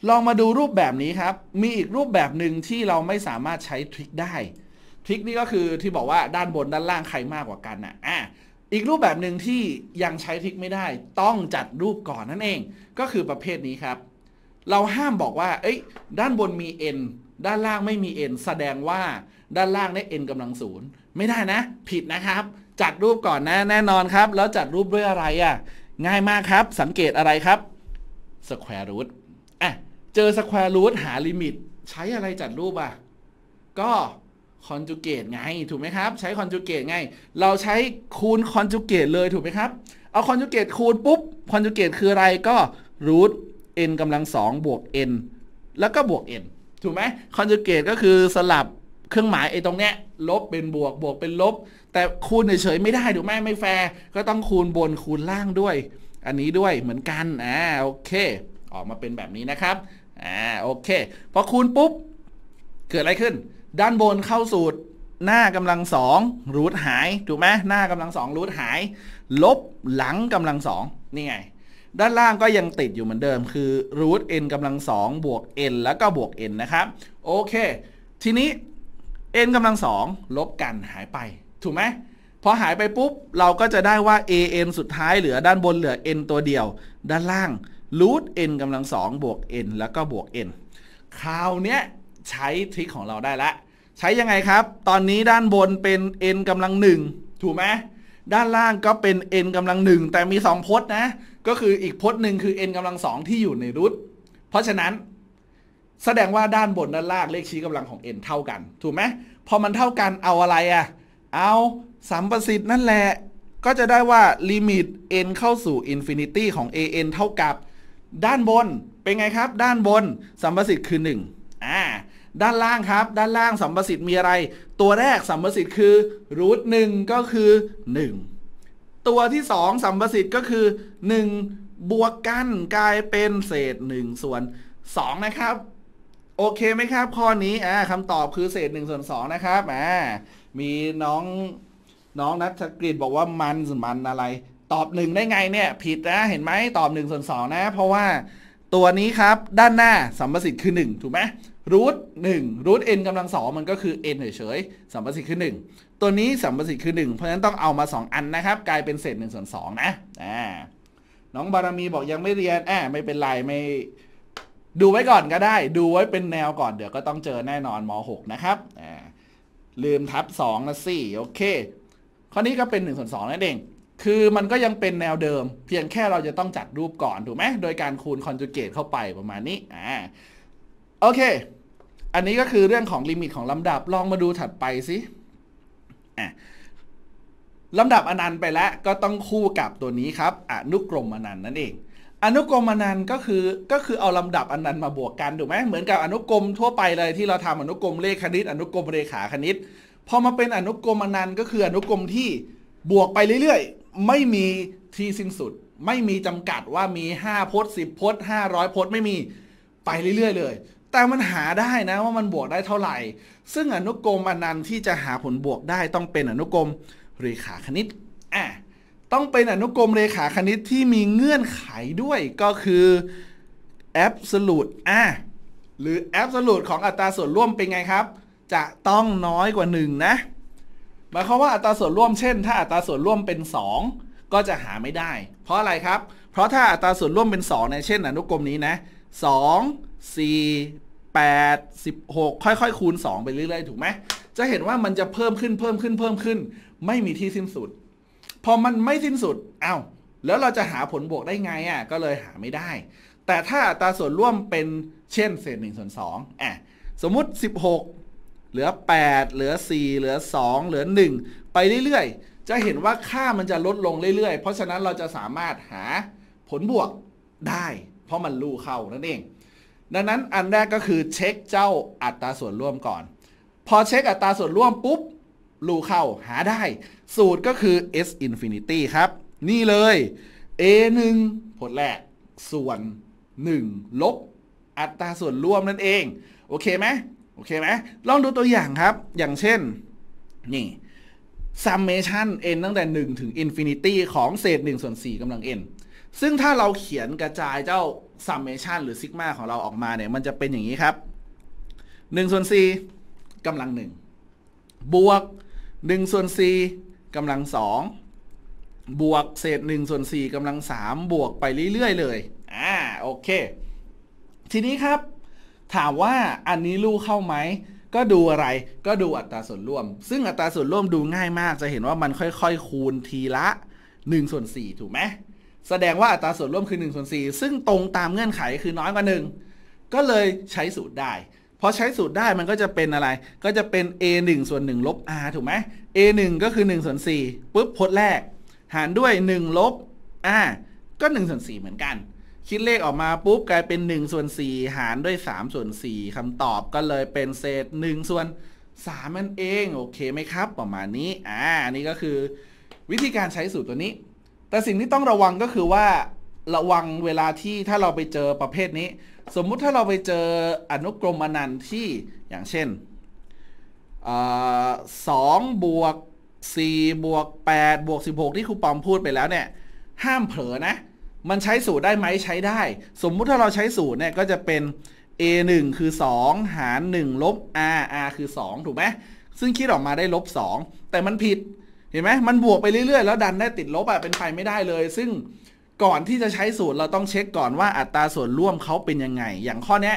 ลองมาดูรูปแบบนี้ครับ มีอีกรูปแบบหนึ่งที่เราไม่สามารถใช้ทริคได้ทิกนี่ก็คือที่บอกว่าด้านบนด้านล่างใครมากกว่ากันนะอ่ะ อีกรูปแบบหนึ่งที่ยังใช้ทิกไม่ได้ต้องจัดรูปก่อนนั่นเอง ก็คือประเภทนี้ครับ เราห้ามบอกว่าเอ้ยด้านบนมี n ด้านล่างไม่มี n แสดงว่าด้านล่างได้ n กำลังศูนย์ไม่ได้นะ ผิดนะครับ จัดรูปก่อนนะแน่นอนครับ แล้วจัดรูปด้วยอะไรอะ่ะง่ายมากครับสังเกตอะไรครับสแควร์รูทอ่ะเจอสแควร์รูทหาลิมิตใช้อะไรจัดรูปอะ่ะก็คอนจูเกตไงถูกไหมครับใช้คอนจูเกตไง เราใช้คูณคอนจูเกตเลยถูกไหมครับ เอาคอนจูเกตคูณปุ๊บ คอนจูเกตคืออะไรก็รูท n กำลังสองบวก n แล้วก็บวก n ถูกไหมคอนจูเกตก็คือสลับเครื่องหมายไอ้ตรงเนี้ยลบเป็นบวกบวกเป็นลบ แต่คูณเฉยๆไม่ได้ถูกไหมไม่แฟร์ก็ต้องคูณบนคูณล่างด้วย อันนี้ด้วยเหมือนกันอ่าโอเค ออกมาเป็นแบบนี้นะครับอ่าโอเคพอคูณปุ๊บเกิดอะไรขึ้นด้านบนเข้าสูตรหน้ากำลังสองรูทหายถูกไหมหน้ากำลังสองรูทหาย ลบหลังกำลังสองนี่ไง ด้านล่างก็ยังติดอยู่เหมือนเดิมคือรูท n กำลังสองบวก n แล้วก็บวก n นะครับโอเค ทีนี้ n กำลังสองลบกันหายไปถูกไหมพอหายไปปุ๊บเราก็จะได้ว่า a n สุดท้ายเหลือด้านบนเหลือ n ตัวเดียว ด้านล่างรูท n กำลังสองบวก n แล้วก็บวก n คราวเนี้ยใช้ทริคของเราได้ละ ใช้ ยัง ไงครับ ตอนนี้ด้านบนเป็น n กำลังหนึ่งถูกไหมด้านล่างก็เป็น n กำลังหนึ่งแต่มี 2 พจน์นะ ก็คืออีกพจน์หนึ่งคือ n กำลังสองที่อยู่ในรูทเพราะฉะนั้น แสดงว่าด้านบนด้านล่างเลขชี้กำลังของ n เท่ากัน ถูกไหมพอ มันเท่ากันเอาอะไรอ่ะเอาสัมประสิทธิ์นั่นแหละก็จะได้ว่าลิมิต n เข้าสู่อินฟินิตี้ของ an เท่ากับ ด้านบนเป็นไงครับ ด้านบน สัมประสิทธิ์คือ 1อ่าด้านล่างครับ ด้านล่างสัมประสิทธิ์มีอะไร ตัวแรกสัมประสิทธิ์คือรูทหนึ่งก็คือ1 ตัวที่ 2 สัมประสิทธิ์ก็คือ 1 บวกกันกลายเป็นเศษ1ส่วน2นะครับ โอเคไหมครับ ข้อนี้อ่าคำตอบคือเศษ1ส่วน2นะครับอ่ามีน้องน้องนัทกรีบอกว่ามันสมันอะไร ตอบหนึ่งได้ไงเนี่ย ผิดนะเห็นไหมตอบ1ส่วน2นะ เพราะว่าตัวนี้ครับด้านหน้าสัมประสิทธิ์คือ 1ถูกไหมรูทหนึ่งรูทเอ็นกำลังสองมันก็คือเอ็นเฉยๆสัมประสิทธิ์คือ 1 ตัวนี้สัมประสิทธิ์คือ 1 เพราะฉะนั้นต้องเอามา 2 อันนะครับ กลายเป็นเศษ1ส่วน2นะอ่าน้องบารมีบอกยังไม่เรียนอ่าไม่เป็นไรไม่ดูไว้ก่อนก็ได้ ดูไว้เป็นแนวก่อนเดี๋ยวก็ต้องเจอแน่นอนม .6 นะครับอ่าลืมทับ2นะสิโอเคข้อนี้ก็เป็น1ส่วน2นั่นเองคือมันก็ยังเป็นแนวเดิมเพียงแค่เราจะต้องจัดรูปก่อนถูกไหมโดยการคูณคอนจูเกต เข้าไปประมาณนี้อ่าโอเค อันนี้ก็คือเรื่องของลิมิตของลำดับลองมาดูถัดไปสิ ลำดับอนันต์ไปแล้วก็ต้องคู่กับตัวนี้ครับอนุกรมอนันต์นั่นเองอนุกรมอนันต์ก็คือก็คือเอาลำดับอนันต์มาบวกกันถูกไหมเหมือนกับอนุกรมทั่วไปเลยที่เราทำอนุกรมเลขคณิต อนุกรมเรขาคณิตพอมาเป็นอนุกรมอนันต์ก็คืออนุกรมที่บวกไปเรื่อยๆ ไม่มีที่สิ้นสุดไม่มีจำกัดว่ามี 5พจน์10 พจน์ 500พจน์ไม่มีไปเรื่อยๆเลยแต่มันหาได้นะว่ามันบวกได้เท่าไหร่ ซึ่งอนุกรมอนันต์ที่จะหาผลบวกได้ต้องเป็นอนุกรมเรขาคณิตอ่ะต้องเป็นอนุกรมเรขาคณิตที่มีเงื่อนไขด้วยก็คือ absolute อ่ะหรือ absolute ของอัตราส่วนร่วมเป็นไงครับ จะต้องน้อยกว่า1นะ หมายความว่าอัตราส่วนร่วม เช่นถ้าอัตราส่วนร่วมเป็น 2 ก็จะหาไม่ได้ เพราะอะไรครับ เพราะถ้าอัตราส่วนร่วมเป็น 2 ในเช่น อนุกรมนี้นะ2 4 8 16 ค่อยๆ คูณ 2 ไปเรื่อย ๆ ถูกไหมจะเห็นว่ามันจะเพิ่มขึ้นเพิ่มขึ้นเพิ่มขึ้นไม่มีที่สิ้นสุดพอมันไม่สิ้นสุดเอา้าแล้วเราจะหาผลบวกได้ไงอะ่ะก็เลยหาไม่ได้ แต่ถ้าอัตราส่วนร่วมเป็นเช่นเศษ1ส่วน2อ่ะสมมุติ 16 เหลือ 8 เหลือ 4 เหลือ 2 เหลือ 1 ไปเรื่อย ๆ จะเห็นว่าค่ามันจะลดลงเรื่อยๆ เพราะฉะนั้นเราจะสามารถหาผลบวกได้ เพราะมันรูเข้านั่นเองดังนั้นอันแรกก็คือเช็คเจ้าอัตราส่วนร่วมก่อน พอเช็คอัตราส่วนร่วมปุ๊บ รูเข้าหาได้ สูตรก็คือ s infinity ครับ นี่เลย a 1ผลแรกส่วน 1ลบอัตราส่วนร่วมนั่นเอง โอเคไหมโอเคไหมลองดูตัวอย่างครับอย่างเช่น นี่ summation n ตั้งแต่ 1 ถึง infinity ของเศษ 1 ส่วน 4กำลัง n ซึ่งถ้าเราเขียนกระจายเจ้าซัมเมชันหรือซิกมาของเราออกมาเนี่ยมันจะเป็นอย่างนี้ครับ1ส่วน4กำลัง 1 บวก1ส่วน4กำลัง 2 บวกเศษ1ส่วน4กำลัง 3 บวกไปเรื่อยๆ เลยอ่าโอเค ทีนี้ครับ ถามว่าอันนี้ลูกเข้าไหม ก็ดูอะไรก็ดูอัตราส่วนร่วม ซึ่งอัตราส่วนร่วมดูง่ายมากจะเห็นว่ามันค่อยๆคูณทีละ1ส่วน4ถูกไหมแสดงว่าอัตราส่วนร่วมคือ1ส่วน4 ซึ่งตรงตามเงื่อนไขคือน้อยกว่า 1 ก็เลยใช้สูตรได้พอใช้สูตรได้มันก็จะเป็นอะไร ก็จะเป็น a 1ส่วน1ลบ r ถูกไหม a 1ก็คือ 1 ส่วน 4ปุ๊บพจน์แรก หารด้วย 1ลบ r ก็1ส่วน4เหมือนกัน คิดเลขออกมาปุ๊บกลายเป็น1ส่วน4 หารด้วย 3 ส่วน 4คำตอบก็เลยเป็นเศษ1ส่วน3มันเองโอเคไหมครับ ประมาณนี้อ่านี่ก็คือวิธีการใช้สูตรตัวนี้แต่สิ่งที่ต้องระวังก็คือว่าระวังเวลาที่ถ้าเราไปเจอประเภทนี้ สมมุติถ้าเราไปเจออนุกรมอนันต์ที่อย่างเช่นสองบวกสี่บวกแปดบวกสิบหกที่ครูปอมพูดไปแล้ว เนี่ยห้ามเผลอนะมันใช้สูตรได้ไหมใช้ได้ สมมุติถ้าเราใช้สูตรเนี่ยก็จะเป็น a 1คือ2หาร1ลบ r r คือ2ถูกไหมซึ่งคิดออกมาได้ลบ2แต่มันผิดเห็นไหมมันบวกไปเรื่อยๆแล้วดันได้ติดลบอะเป็นไปไม่ได้เลย ซึ่งก่อนที่จะใช้สูตรเราต้องเช็คก่อนว่าอัตราส่วนร่วมเขาเป็นยังไง อย่างข้อนี้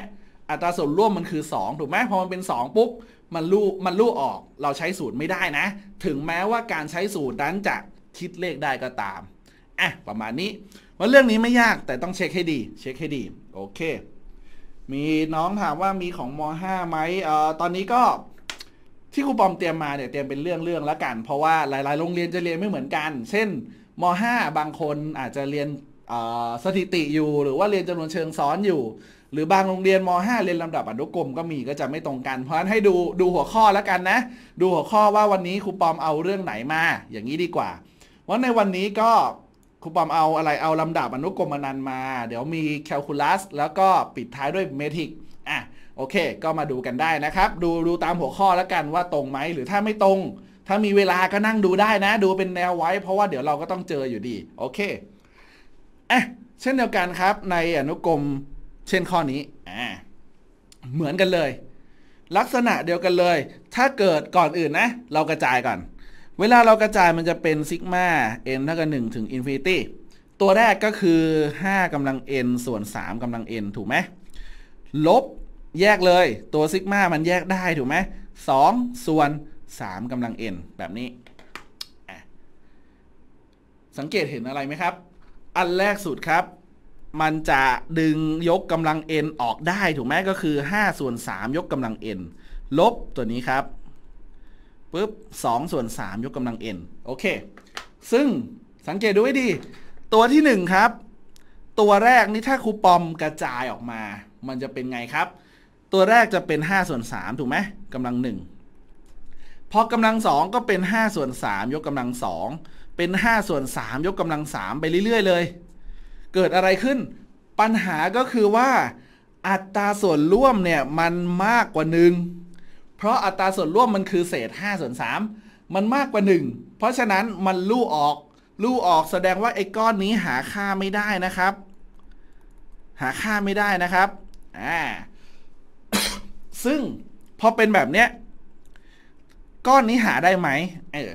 อัตราส่วนร่วมมันคือ 2 ถูกไหมพอมันเป็น 2 ปุ๊บ มันลู่มันลู่ออกเราใช้สูตรไม่ได้นะ ถึงแม้ว่าการใช้สูตรนั้นจะคิดเลขได้ก็ตามอ่ะประมาณนี้ว่าเรื่องนี้ไม่ยากแต่ต้องเช็คให้ดี เช็คให้ดีโอเคมีน้องถามว่ามีของม .5 ไหมเอ่อตอนนี้ก็ที่ครูปอมเตรียมมาเนี่ยเตรียมเป็นเรื่องเรื่องละกัน เพราะว่าหลาย ๆโรงเรียนจะเรียนไม่เหมือนกัน เช่นม .5 บางคนอาจจะเรียนสถิติอยู่ หรือว่าเรียนจำนวนเชิงซ้อนอยู่ หรือบางโรงเรียนม .5 เรียนลำดับอนุกรมก็มีก็จะไม่ตรงกันเพราะฉะนั้นให้ดูดูหัวข้อแล้วกันนะ ดูหัวข้อว่าวันนี้ครูปอมเอาเรื่องไหนมาอย่างนี้ดีกว่าว่าในวันนี้ก็ครูปอมเอาอะไรเอาลำดับอนุกรมานันมาเดี๋ยวมีแคลคูลัส แล้วก็ปิดท้ายด้วยเมทริกซโอเค ก็มาดูกันได้นะครับ ดูดูตามหัวข้อแล้วกันว่าตรงไหมหรือถ้าไม่ตรง ถ้ามีเวลา ก็นั่งดูได้นะ ดูเป็นแนวไว้ เพราะว่าเดี๋ยวเราก็ต้องเจออยู่ดี โอเคเอ๊ะเช่นเดียวกันครับในอนุกรมเช่นข้อนี้อ่าเหมือนกันเลย ลักษณะเดียวกันเลย ถ้าเกิดก่อนอื่นนะ เรากระจายก่อน เวลาเรากระจายมันจะเป็นซิกมา n เท่ากับ1ถึงอินฟินิตี้ ตัวแรกก็คือ5กำลัง n ส่วน3กำลัง n ถูกไหม ลบแยกเลย ตัวซิกมามันแยกได้ถูกไหมสองส่วนสามกำลัง n แบบนี้ สังเกตเห็นอะไรไหมครับ อันแรกสุดครับ มันจะดึงยกกำลัง n ออกได้ ถูกไหมก็คือ5ส่วน3ยกกำลัง n ลบตัวนี้ครับปุ๊บ2ส่วน3ยกกำลัง n โอเค ซึ่งสังเกตดูให้ดี ตัวที่1ครับตัวแรกนี่ถ้าครูปอมกระจายออกมา มันจะเป็นไงครับตัวแรกจะเป็น 5 ส่วน3ถูกไหมกำลัง1พอกำลัง 2 ก็เป็น 5 ส่วน 3 ยกกำลัง 2 เป็น 5 ส่วน 3 ยกกำลัง 3 ไปเรื่อยๆ เลย เกิดอะไรขึ้นปัญหาก็คือว่าอัตราส่วนร่วมเนี่ยมันมากกว่า 1 เพราะอัตราส่วนร่วมมันคือเศษ5 ส่วน3มันมากกว่า 1 เพราะฉะนั้นมันลู่ออก ลู่ออกแสดงว่าไอ้ก้อนนี้หาค่าไม่ได้นะครับ หาค่าไม่ได้นะครับอ่าซึ่งพอเป็นแบบเนี้ยก้อนนี้หาได้ไหมเออ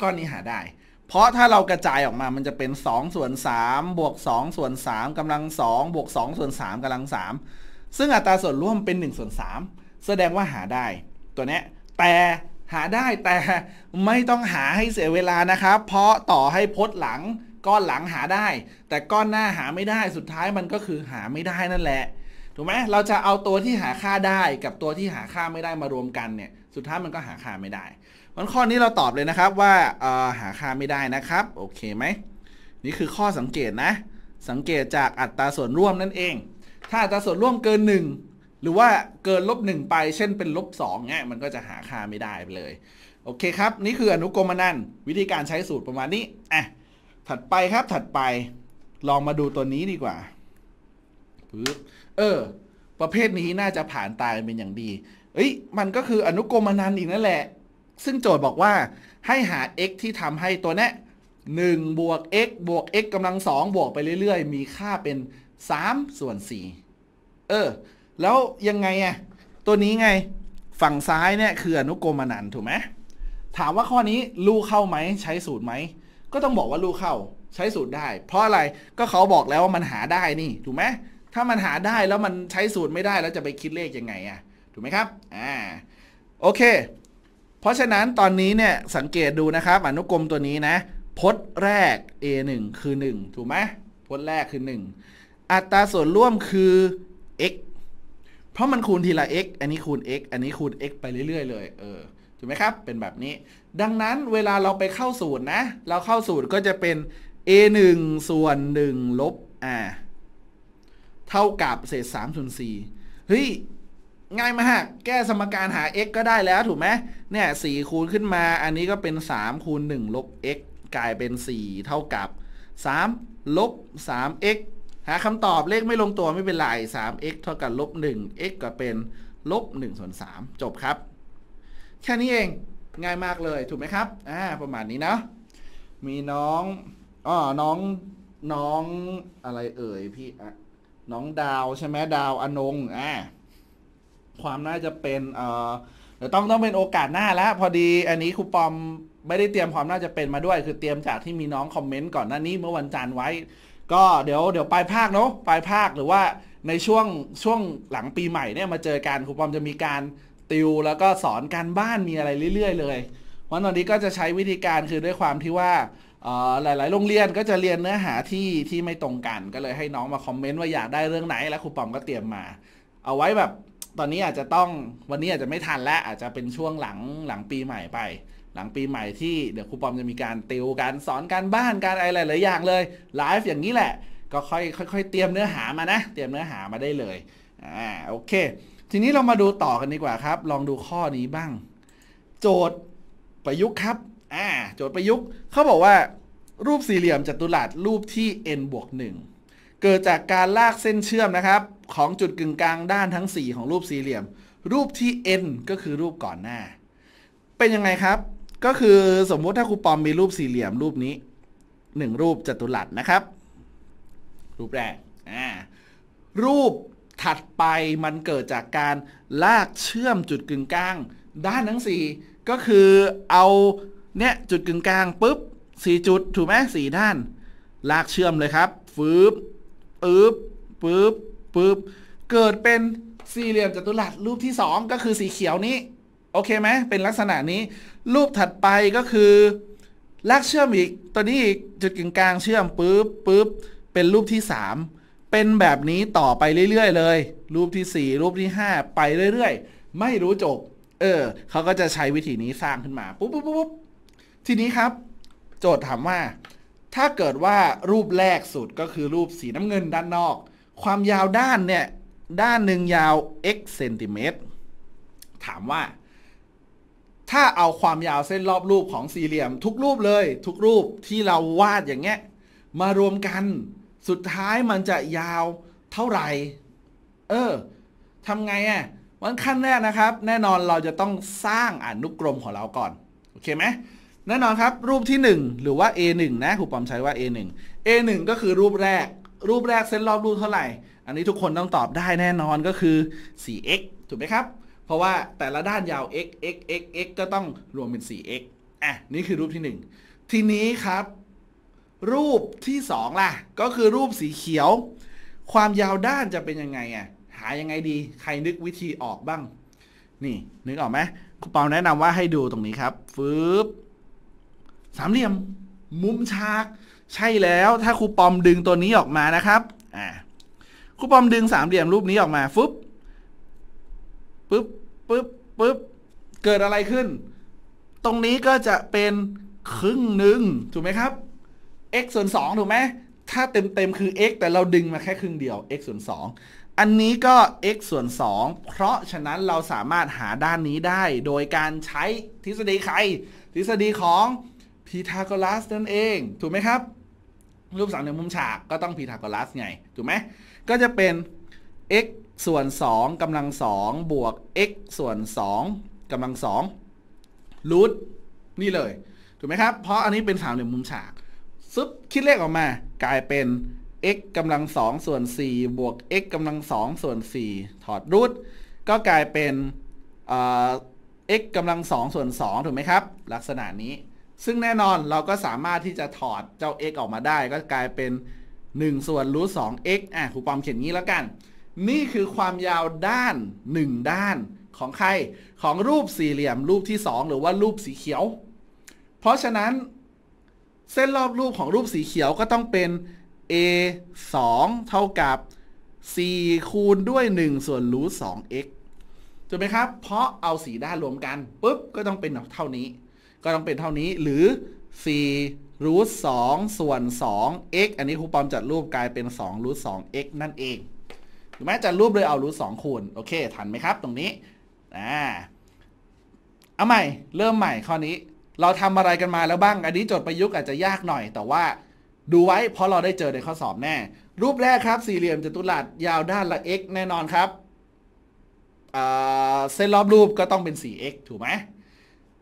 ก้อนนี้หาได้ เพราะถ้าเรากระจายออกมา มันจะเป็น2ส่วน3บวก2ส่วน3กำลัง 2 บวก2ส่วน3กำลัง 3 ซึ่งอัตราส่วนร่วมเป็น1ส่วน3แสดงว่าหาได้ตัวเนี้ย แต่หาได้แต่ไม่ต้องหาให้เสียเวลานะครับ เพราะต่อให้พดหลังก้อนหลังหาได้ แต่ก้อนหน้าหาไม่ได้สุดท้ายมันก็คือหาไม่ได้นั่นแหละถูกไหมเราจะเอาตัวที่หาค่าได้กับตัวที่หาค่าไม่ได้มารวมกันเนี่ย สุดท้ายมันก็หาค่าไม่ได้มันข้อนี้เราตอบเลยนะครับว่าหาค่าไม่ได้นะครับ โอเคไหมนี่คือข้อสังเกตนะ สังเกตจากอัตราส่วนร่วมนั่นเอง ถ้าอัตราส่วนร่วมเกิน 1 หรือว่าเกินลบหนึ่งไป เช่นเป็นลบสองเนี่ยมันก็จะหาค่าไม่ได้ไเลย โอเคครับ นี่คืออนุกรมนันวิธีการใช้สูตรประมาณนี้อ่ะถัดไปครับ ถัดไป ลองมาดูตัวนี้ดีกว่าปึ๊บออ ประเภทนี้น่าจะผ่านตายเป็นอย่างดีเอ้ย มันก็คืออนุกรมอนันต์อีกนั่นแหละ ซึ่งโจทย์บอกว่าให้หา x ที่ทำให้ตัวนี้หนึ่งบวก x บวก x กำลังสองบวกไปเรื่อยๆ มีค่าเป็น 3 ส่วน 4เออ แล้วยังไงอะตัวนี้ไง ฝั่งซ้ายเนี่ย คืออนุกรมอนันต์ถูกไหม ถามว่าข้อนี้ลู้เข้าไหม ใช้สูตรไหม ก็ต้องบอกว่าลู้เข้า ใช้สูตรได้ เพราะอะไร ก็เขาบอกแล้วว่ามันหาได้นี่ ถูกไหมถ้ามันหาได้แล้วมันใช้สูตรไม่ได้ แล้วจะไปคิดเลขยังไงอะถูกไหมครับอ่าโอเค เพราะฉะนั้นตอนนี้เนี่ยสังเกตดูนะครับอนุกรมตัวนี้นะพจน์แรก a 1คือ1ถูกไหมพจน์แรกคือ 1 อัตราส่วนร่วมคือ x เพราะมันคูณทีละ x อันนี้คูณ x อันนี้คูณ x ไปเรื่อยๆเลยเออถูกไหมครับเป็นแบบนี้ ดังนั้นเวลาเราไปเข้าสูตรนะ เราเข้าสูตรก็จะเป็น a 1ส่วน1ลบอ่าเท่ากับเศษสามส่วนสี่เฮ้ย ง่ายมาก แก้สมการหา x ก็ได้แล้วถูกไหมเนี่ยสี่คูณขึ้นมา อันนี้ก็เป็น 3 คูณ 1 ลบ x กลายเป็น 4 เท่ากับ 3 ลบ 3x หาคำตอบเลขไม่ลงตัวไม่เป็นไร 3x เท่ากับลบ 1x ก็เป็น ลบ1ส่วน3 จบครับ แค่นี้เอง ง่ายมากเลย ถูกไหมครับ อ่า ประมาณนี้นะมีน้องอ๋อน้อง น้อง อะไรเอ่ยพี่อะน้องดาวใช่ไหมดาวอนงอ่าความน่าจะเป็นเอ่อเดี๋ยวต้องต้องเป็นโอกาสหน้าแล้ว พอดีอันนี้ครูปอมไม่ได้เตรียมความน่าจะเป็นมาด้วย คือเตรียมจากที่มีน้องคอมเมนต์ก่อนหน้านี้เมื่อวันจันทร์ไว้ ก็เดี๋ยวเดี๋ยวปลายภาคเนาะปลายภาคหรือว่าในช่วงช่วงหลังปีใหม่เนี่ยมาเจอกันครูปอมจะมีการติวแล้วก็สอนการบ้านมีอะไรเรื่อยๆ เลยวันตอนนี้ก็จะใช้วิธีการคือด้วยความที่ว่าหลาย ๆ โรงเรียนก็จะเรียนเนื้อหาที่ที่ไม่ตรงกัน ก็เลยให้น้องมาคอมเมนต์ว่าอยากได้เรื่องไหนแล้วครูปอมก็เตรียมมา เอาไว้แบบ ตอนนี้อาจจะต้องวันนี้อาจจะไม่ทันแล้ว อาจจะเป็นช่วงหลังหลังปีใหม่ไป หลังปีใหม่ที่เดี๋ยวครูปอมจะมีการติวการสอนการบ้านการอะไรหลายอย่างเลยไลฟ์อย่างนี้แหละ ก็ค่อยค่อย ๆ เตรียมเนื้อหามานะ เตรียมเนื้อหามาได้เลยอ่าโอเค ทีนี้เรามาดูต่อกันดีกว่าครับลองดูข้อนี้บ้าง โจทย์ประยุกต์ครับอ่าโจทย์ประยุกต์เขาบอกว่า รูปสี่เหลี่ยมจัตุรัสรูปที่ n บวกหนึ่งเกิดจากการลากเส้นเชื่อมนะครับของจุดกึ่งกลางด้านทั้ง 4 ของรูปสี่เหลี่ยม รูปที่ n ก็คือรูปก่อนหน้า เป็นยังไงครับ ก็คือสมมุติถ้าครูปอมมีรูปสี่เหลี่ยมรูปนี้ 1 รูปจัตุรัสนะครับ รูปแรกอ่ารูปถัดไปมันเกิดจากการลากเชื่อมจุดกึ่งกลาง ด้านทั้ง 4 ก็คือเอาเนี่ยจุดกึ่งกลางปุ๊บสี่จุดถูกไหมสี่ด้าน ลากเชื่อมเลยครับ ฟืบปึ๊บปึ๊บปึ๊บเกิดเป็นสี่เหลี่ยมจัตุรัส รูปที่สองก็คือสีเขียวนี้โอเคไหมเป็นลักษณะนี้ รูปถัดไปก็คือ ลากเชื่อมอีก ตัวนี้อีก จุดกึ่งกลางเชื่อมปึ๊บปึ๊บเป็นรูปที่สามเป็นแบบนี้ต่อไปเรื่อยๆเลย รูปที่4รูปที่5ไปเรื่อยๆไม่รู้จบเออเขาก็จะใช้วิธีนี้สร้างขึ้นมาปุ๊บปุ๊บปุ๊บทีนี้ครับ โจทย์ถามว่า ถ้าเกิดว่ารูปแรกสุดก็คือรูปสีน้ำเงินด้านนอก ความยาวด้านเนี่ยด้านหนึ่งยาว x เซนติเมตรถามว่า ถ้าเอาความยาวเส้นรอบรูปของสี่เหลี่ยม ทุกรูปเลยทุกรูปที่เราวาดอย่างเงี้ยมารวมกันสุดท้ายมันจะยาวเท่าไหร่เออทำไงอะ่ะวันขั้นแรกนะครับ แน่นอนเราจะต้องสร้างอนุกรมของเราก่อนโอเคไหมแน่นอนครับ รูปที่ 1 หรือว่า A1 นะครูปอมใช้ว่า A1 A1 ก็คือรูปแรกรูปแรกเส้นรอบรูป เท่าไหร่ อันนี้ทุกคนต้องตอบได้แน่นอนก็คือ 4x ถูกไหมครับ เพราะว่าแต่ละด้านยาว x x x x ก็ต้องรวมเป็น 4x อ่ะนี่คือรูปที่ 1 ทีนี้ครับ รูปที่2ล่ะก็คือรูปสีเขียว ความยาวด้านจะเป็นยังไงอ่ะหายังไงดีใครนึกวิธีออกบ้างนี่นึกออกไหมครูปอมแนะนำว่าให้ดูตรงนี้ครับ ฟึบสามเหลี่ยมมุมฉาก ใช่แล้วถ้าครูปอมดึงตัวนี้ออกมานะครับอ่าครูปอมดึงสามเหลี่ยมรูปนี้ออกมาฟึบปึ๊บปึ๊บปึ๊บเกิดอะไรขึ้น ตรงนี้ก็จะเป็นครึ่งหนึ่งถูกไหมครับ x ส่วน2ถูกไหมถ้าเต็มเต็มคือ x แต่เราดึงมาแค่ครึ่งเดียว x ส่วน 2 อันนี้ก็ x ส่วน 2 เพราะฉะนั้นเราสามารถหาด้านนี้ได้ โดยการใช้ทฤษฎีใครทฤษฎีของพีทาโกรัสนั่นเองถูกไหมครับ รูปสามเหลี่ยมมุมฉากก็ต้องพีทาโกรัสไงถูกไหมก็จะเป็น x ส่วน 2กำลัง 2 บวก x ส่วน 2กำลัง2รูทนี่เลยถูกไหมครับเพราะอันนี้เป็นสามเหลี่ยมมุมฉากซึบคิดเลขออกมา กลายเป็น x กำลัง 2 ส่วน 4 บวก x กำลัง 2 ส่วน 4 ถอดรูทก็กลายเป็น x กำลัง 2 ส่วน 2 ถูกไหมครับลักษณะนี้ซึ่งแน่นอนเราก็สามารถที่จะถอดเจ้า x ออกมาได้ ก็กลายเป็น 1 ส่วนรูทสอง x อ่ะครูปอมเขียนงี้แล้วกัน นี่คือความยาวด้าน 1 ด้านของใคร ของรูปสี่เหลี่ยมรูปที่ 2 หรือว่ารูปสีเขียว เพราะฉะนั้น เส้นรอบรูปของรูปสีเขียวก็ต้องเป็น a 2เท่ากับ4คูณด้วย 1 ส่วนรูท2 x ถูกไหมครับเพราะเอาสีด้านรวมกันปุ๊บก็ต้องเป็นเท่านี้ก็ต้องเป็นเท่านี้หรือ4รูท2ส่วน 2x อันนี้ครูปอมจัดรูปกลายเป็น2รูท 2x นั่นเองถูกไหมจัดรูปเลยเอารูท2คูณโอเค ทันไหมครับตรงนี้อ่าเอาใหม่เริ่มใหม่ข้อนี้เราทำอะไรกันมาแล้วบ้าง อันนี้โจทย์ประยุกต์อาจจะยากหน่อย แต่ว่าดูไว้เพราะเราได้เจอในข้อสอบแน่ รูปแรกครับสี่เหลี่ยมจัตุรัสยาวด้านละ x แน่นอนครับเส้นรอบรูปก็ต้องเป็น 4x ถูกไหม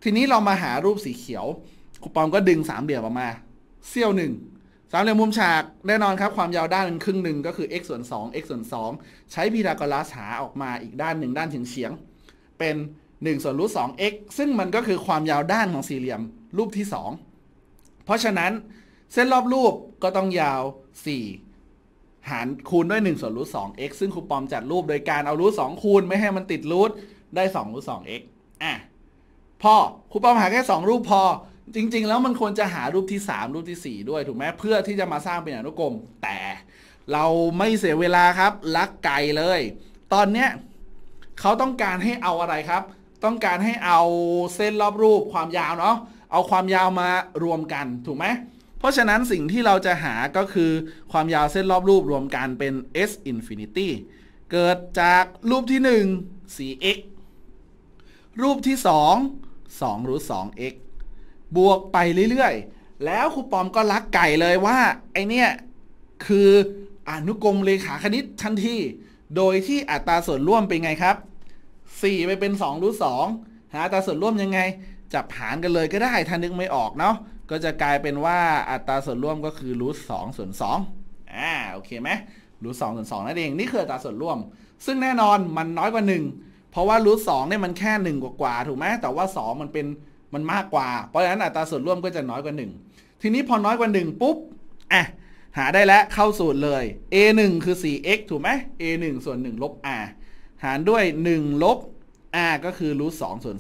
ทีนี้เรามาหารูปสีเขียวคูปองก็ดึงสามเหลี่ยมออกมาเซี่ยวหนึ่งสามเหลี่ยมมุมฉาก แน่นอนครับความยาวด้านนึงครึ่งหนึ่งก็คือ x ส่วน 2 x ส่วน 2 ใช้พีทาโกรัสหาออกมาอีกด้านหนึ่งด้านเฉียงเฉียง เป็น 1 ส่วนรูท2 x ซึ่งมันก็คือความยาวด้านของสี่เหลี่ยมรูปที่ 2 เพราะฉะนั้นเส้นรอบรูปก็ต้องยาว 4 หารคูณด้วย 1 ส่วนรูท2 x ซึ่งครูปอมจัดรูปโดยการเอารูท2คูณไม่ให้มันติดรูทได้2รูท2 x อ่ะพอครูปอมหาแค่ 2 รูปพอ จริงๆแล้วมันควรจะหารูปที่ 3 รูปที่ 4 ด้วยถูกไหมเพื่อที่จะมาสร้างเป็นอนุกรมแต่เราไม่เสียเวลาครับลักไก่เลย ตอนเนี้ยเขาต้องการให้เอาอะไรครับ ต้องการให้เอาเส้นรอบรูปความยาวเนาะเอาความยาวมารวมกันถูกไหมเพราะฉะนั้นสิ่งที่เราจะหาก็คือ ความยาวเส้นรอบรูปรวมกันเป็น s infinity เกิดจากรูปที่1 4x รูปที่2 2รูท2 x บวกไปเรื่อยๆ แล้วครูปอมก็รักไก่เลยว่าไอเนี่ยคืออนุกรมเลขาคณิตทันที โดยที่อัตราส่วนร่วมเป็นไงครับ 4 ไปเป็น2รูท2หาอัตราส่วนร่วมยังไง จับหารกันเลยก็ได้ถ้านึกไม่ออกเนาะก็จะกลายเป็นว่าอัตราส่วนร่วมก็คือรูทสองส่วนสองอ่าโอเคไหมรูทสองส่วนสองนั่นเองนี่คืออัตราส่วนร่วมซึ่งแน่นอนมันน้อยกว่า 1เพราะว่ารูทสองเนี่ยมันแค่หนึ่งกว่าถูกไหมแต่ว่า 2 มันเป็น มันมากกว่า เพราะฉะนั้นอัตราส่วนร่วมก็จะน้อยกว่า 1 ทีนี้พอน้อยกว่า 1 ปุ๊บ อ่ะ หาได้แล้วเข้าสูตรเลย a 1คือ 4x ถูกไหม a 1ส่วน1ลบ r หารด้วย1ลบ r ก็คือรูทสองส่วน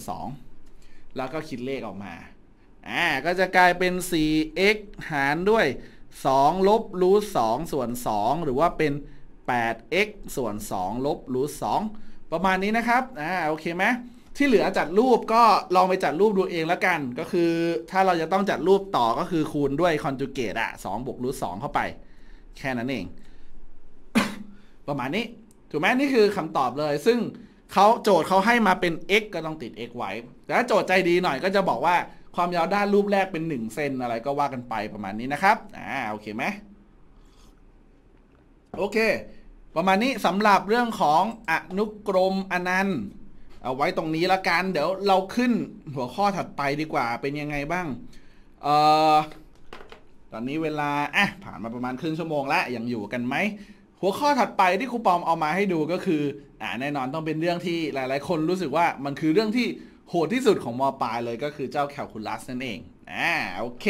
2 แล้วก็คิดเลขออกมาอ่าก็จะกลายเป็น 4x หารด้วย2ลบรูทสองส่วน2หรือว่าเป็น 8x ส่วน2ลบรูทสอ2ประมาณนี้นะครับ อ่า โอเคไหมที่เหลือจัดรูปก็ลองไปจัดรูปดูเองแล้วกัน ก็คือถ้าเราจะต้องจัดรูปต่อก็คือคูณด้วยคอนจูเกตอะสองบวกรูทสองเข้าไป แค่นั้นเอง ประมาณนี้ ถูกไหม นี่คือคำตอบเลย ซึ่งเขาโจทย์เขาให้มาเป็น x ก็ต้องติด x ไว้ แต่ถ้าโจทย์ใจดีหน่อยก็จะบอกว่าความยาวด้านรูปแรกเป็น 1 เซนอะไรก็ว่ากันไปประมาณนี้นะครับ อ่า โอเคไหมโอเคประมาณนี้สำหรับเรื่องของอนุกรมอนันต์ เอาไว้ตรงนี้ละกัน เดี๋ยวเราขึ้นหัวข้อถัดไปดีกว่าเป็นยังไงบ้างเอ่อตอนนี้เวลาอ่ะผ่านมาประมาณครึ่งชั่วโมงแล้วยังอยู่กันไหม หัวข้อถัดไปที่ครูปอมเอามาให้ดูก็คืออ่าแน่นอนต้องเป็นเรื่องที่หลายๆ คนรู้สึกว่ามันคือเรื่องที่โหดที่สุดของมอปลายเลยก็คือเจ้าแคลคูลัสนั่นเองอ่าโอเค